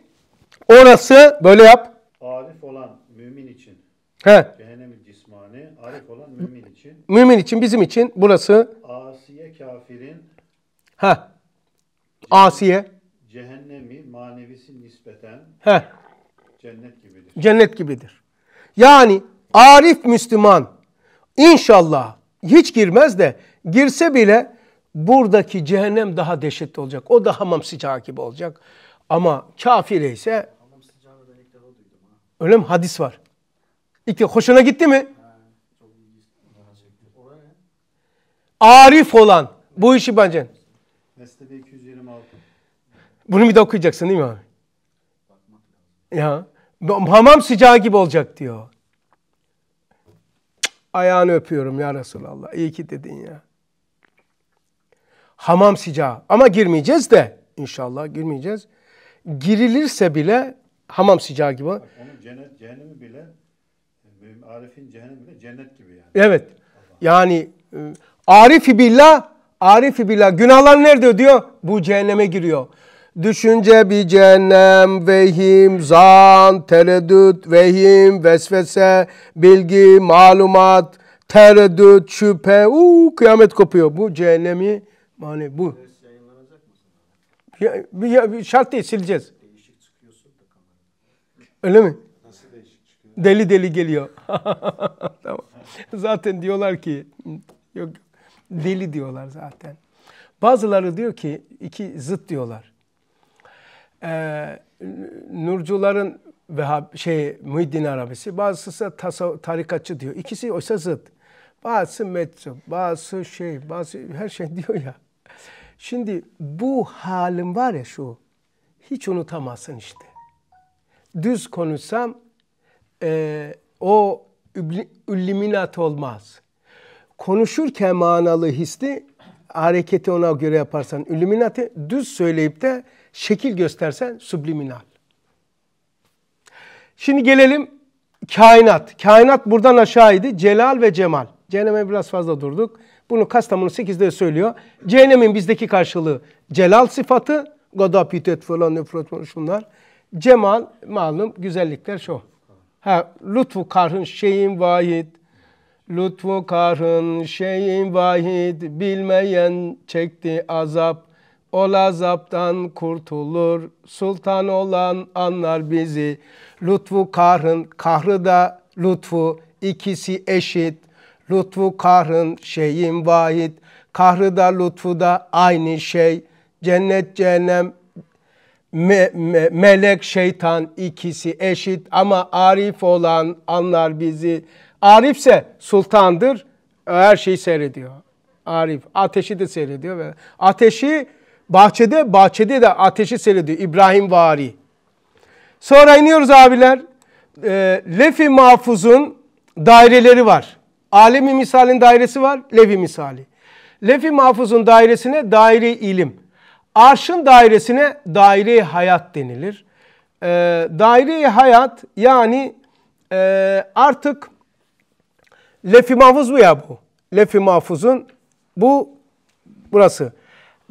orası böyle yap. Arif olan mümin için. He. Cehennemin cismani, arif olan mümin için. Mümin için, bizim için burası. Asiye kafirin. Ha. Asiye. Cehennemi manevisi nispeten Heh. cennet gibidir. Cennet gibidir. Yani arif Müslüman inşallah hiç girmez de girse bile buradaki cehennem daha dehşetli olacak. O da hamam sıcağı gibi olacak. Ama kafire ise öyle mi? Hadis var. İki, hoşuna gitti mi? Arif olan bu işi bence. Mesnevi bunu bir de okuyacaksın değil mi abi? Ya hamam sıcağı gibi olacak diyor. ayağını öpüyorum ya Resulallah. İyi ki dedin ya. Hamam sıcağı. Ama girmeyeceğiz de inşallah girmeyeceğiz. Girilirse bile hamam sıcağı gibi. Bak, onun cennet, cehennemi bile Arif'in cehennemi bile cennet gibi yani. Evet. Yani ıı, Arif-i billah, Arif-i billah günahlar nerede diyor? Bu cehenneme giriyor. Düşünce bir cehennem, vehim, zan, tereddüt, vehim, vesvese, bilgi, malumat, tereddüt, şüphe, uu, kıyamet kopuyor. Bu cehennemi, mani bu. Ya, ya, şart değil, sileceğiz. Öyle mi? Deli deli geliyor. tamam. Zaten diyorlar ki, yok deli diyorlar zaten. Bazıları diyor ki, iki zıt diyorlar e, Nurcuların veya şey Muhiddin Arabisi, bazısı tasav, tarikatçı diyor. İkisi oysa zıt. Bazısı meczup, bazısı şey, bazı her şey diyor ya. Şimdi bu halim var ya şu, hiç unutamazsın işte. Düz konuşsam e, o illuminat olmaz. Konuşurken manalı hisli hareketi ona göre yaparsan illuminati düz söyleyip de Şekil göstersen subliminal. Şimdi gelelim kainat. Kainat buradan aşağıydı. Celal ve cemal. Cehenneme biraz fazla durduk. Bunu Kastamonu 8'de söylüyor. Cehennemin bizdeki karşılığı celal sıfatı. Gadapitet falan nefret şunlar. Cemal malum güzellikler şu. Ha, lütfu karın şeyin vahid. Lütfu karın şeyin vahid. Bilmeyen çekti azap. Ol azaptan kurtulur, sultan olan anlar bizi. Lütfu kahrın, kahrı da lütfu, ikisi eşit. Lütfu kahrın, şeyin vahid. Kahrı da lütfu da aynı şey. Cennet, cehennem, me, me, melek, şeytan ikisi eşit. Ama arif olan anlar bizi. Arifse sultandır, her şeyi seyrediyor. Arif, ateşi de seyrediyor. ve Ateşi Bahçede, bahçede de ateşi seyrediyor İbrahim Vari. Sonra iniyoruz abiler. E, Lefi Mahfuz'un daireleri var. Alemi misalin dairesi var, Levi misali. Lefi Mahfuz'un dairesine daire ilim. Arşın dairesine daire hayat denilir. E, ee, daire hayat yani e, artık Lefi Mahfuz bu ya bu. Lefi Mahfuz'un bu burası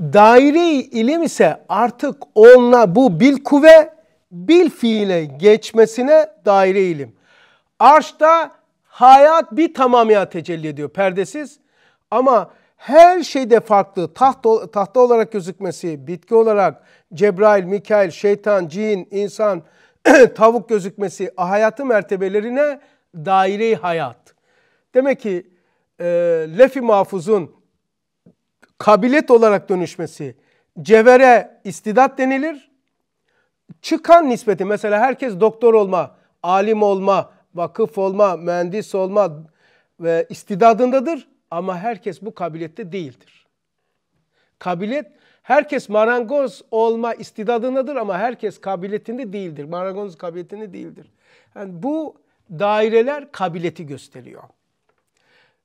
daire-i ilim ise artık onunla bu bil kuvve bil fiile geçmesine daire ilim. Arşta hayat bir tamamıya tecelli ediyor perdesiz ama her şeyde farklı tahta, tahta olarak gözükmesi, bitki olarak Cebrail, Mikail, şeytan, cin, insan, tavuk gözükmesi hayatı mertebelerine daire-i hayat. Demek ki e, Lefi Mahfuz'un kabilet olarak dönüşmesi, cevere istidat denilir. Çıkan nispeti mesela herkes doktor olma, alim olma, vakıf olma, mühendis olma ve istidadındadır ama herkes bu kabiliyette değildir. Kabilet, herkes marangoz olma istidadındadır ama herkes kabiliyetinde değildir. Marangoz kabiliyetinde değildir. Yani bu daireler kabileti gösteriyor.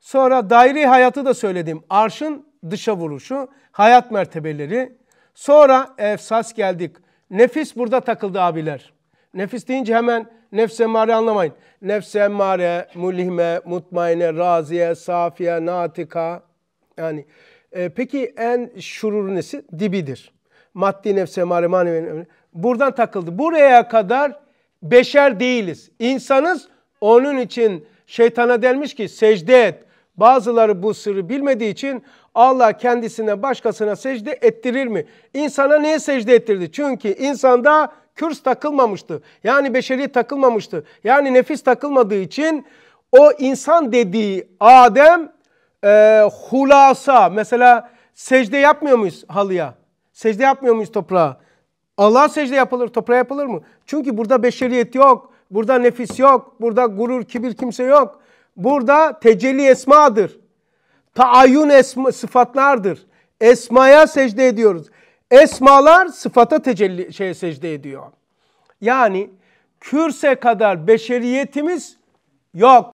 Sonra daire hayatı da söyledim. Arşın dışa vuruşu, hayat mertebeleri. Sonra efsas geldik. Nefis burada takıldı abiler. Nefis deyince hemen nefse emmare anlamayın. Nefse emmare, mulhime, mutmaine, raziye, safiye, natika. Yani e, peki en şurur nesi? Dibidir. Maddi nefse emmare, manevi. Buradan takıldı. Buraya kadar beşer değiliz. İnsanız onun için şeytana denmiş ki secde et. Bazıları bu sırrı bilmediği için Allah kendisine başkasına secde ettirir mi? İnsana niye secde ettirdi? Çünkü insanda kürs takılmamıştı. Yani beşeri takılmamıştı. Yani nefis takılmadığı için o insan dediği Adem e, hulasa mesela secde yapmıyor muyuz halıya? Secde yapmıyor muyuz toprağa? Allah secde yapılır, toprağa yapılır mı? Çünkü burada beşeriyet yok. Burada nefis yok. Burada gurur, kibir kimse yok. Burada tecelli esmadır. Taayyun esma, sıfatlardır. Esmaya secde ediyoruz. Esmalar sıfata tecelli şeye secde ediyor. Yani kürse kadar beşeriyetimiz yok.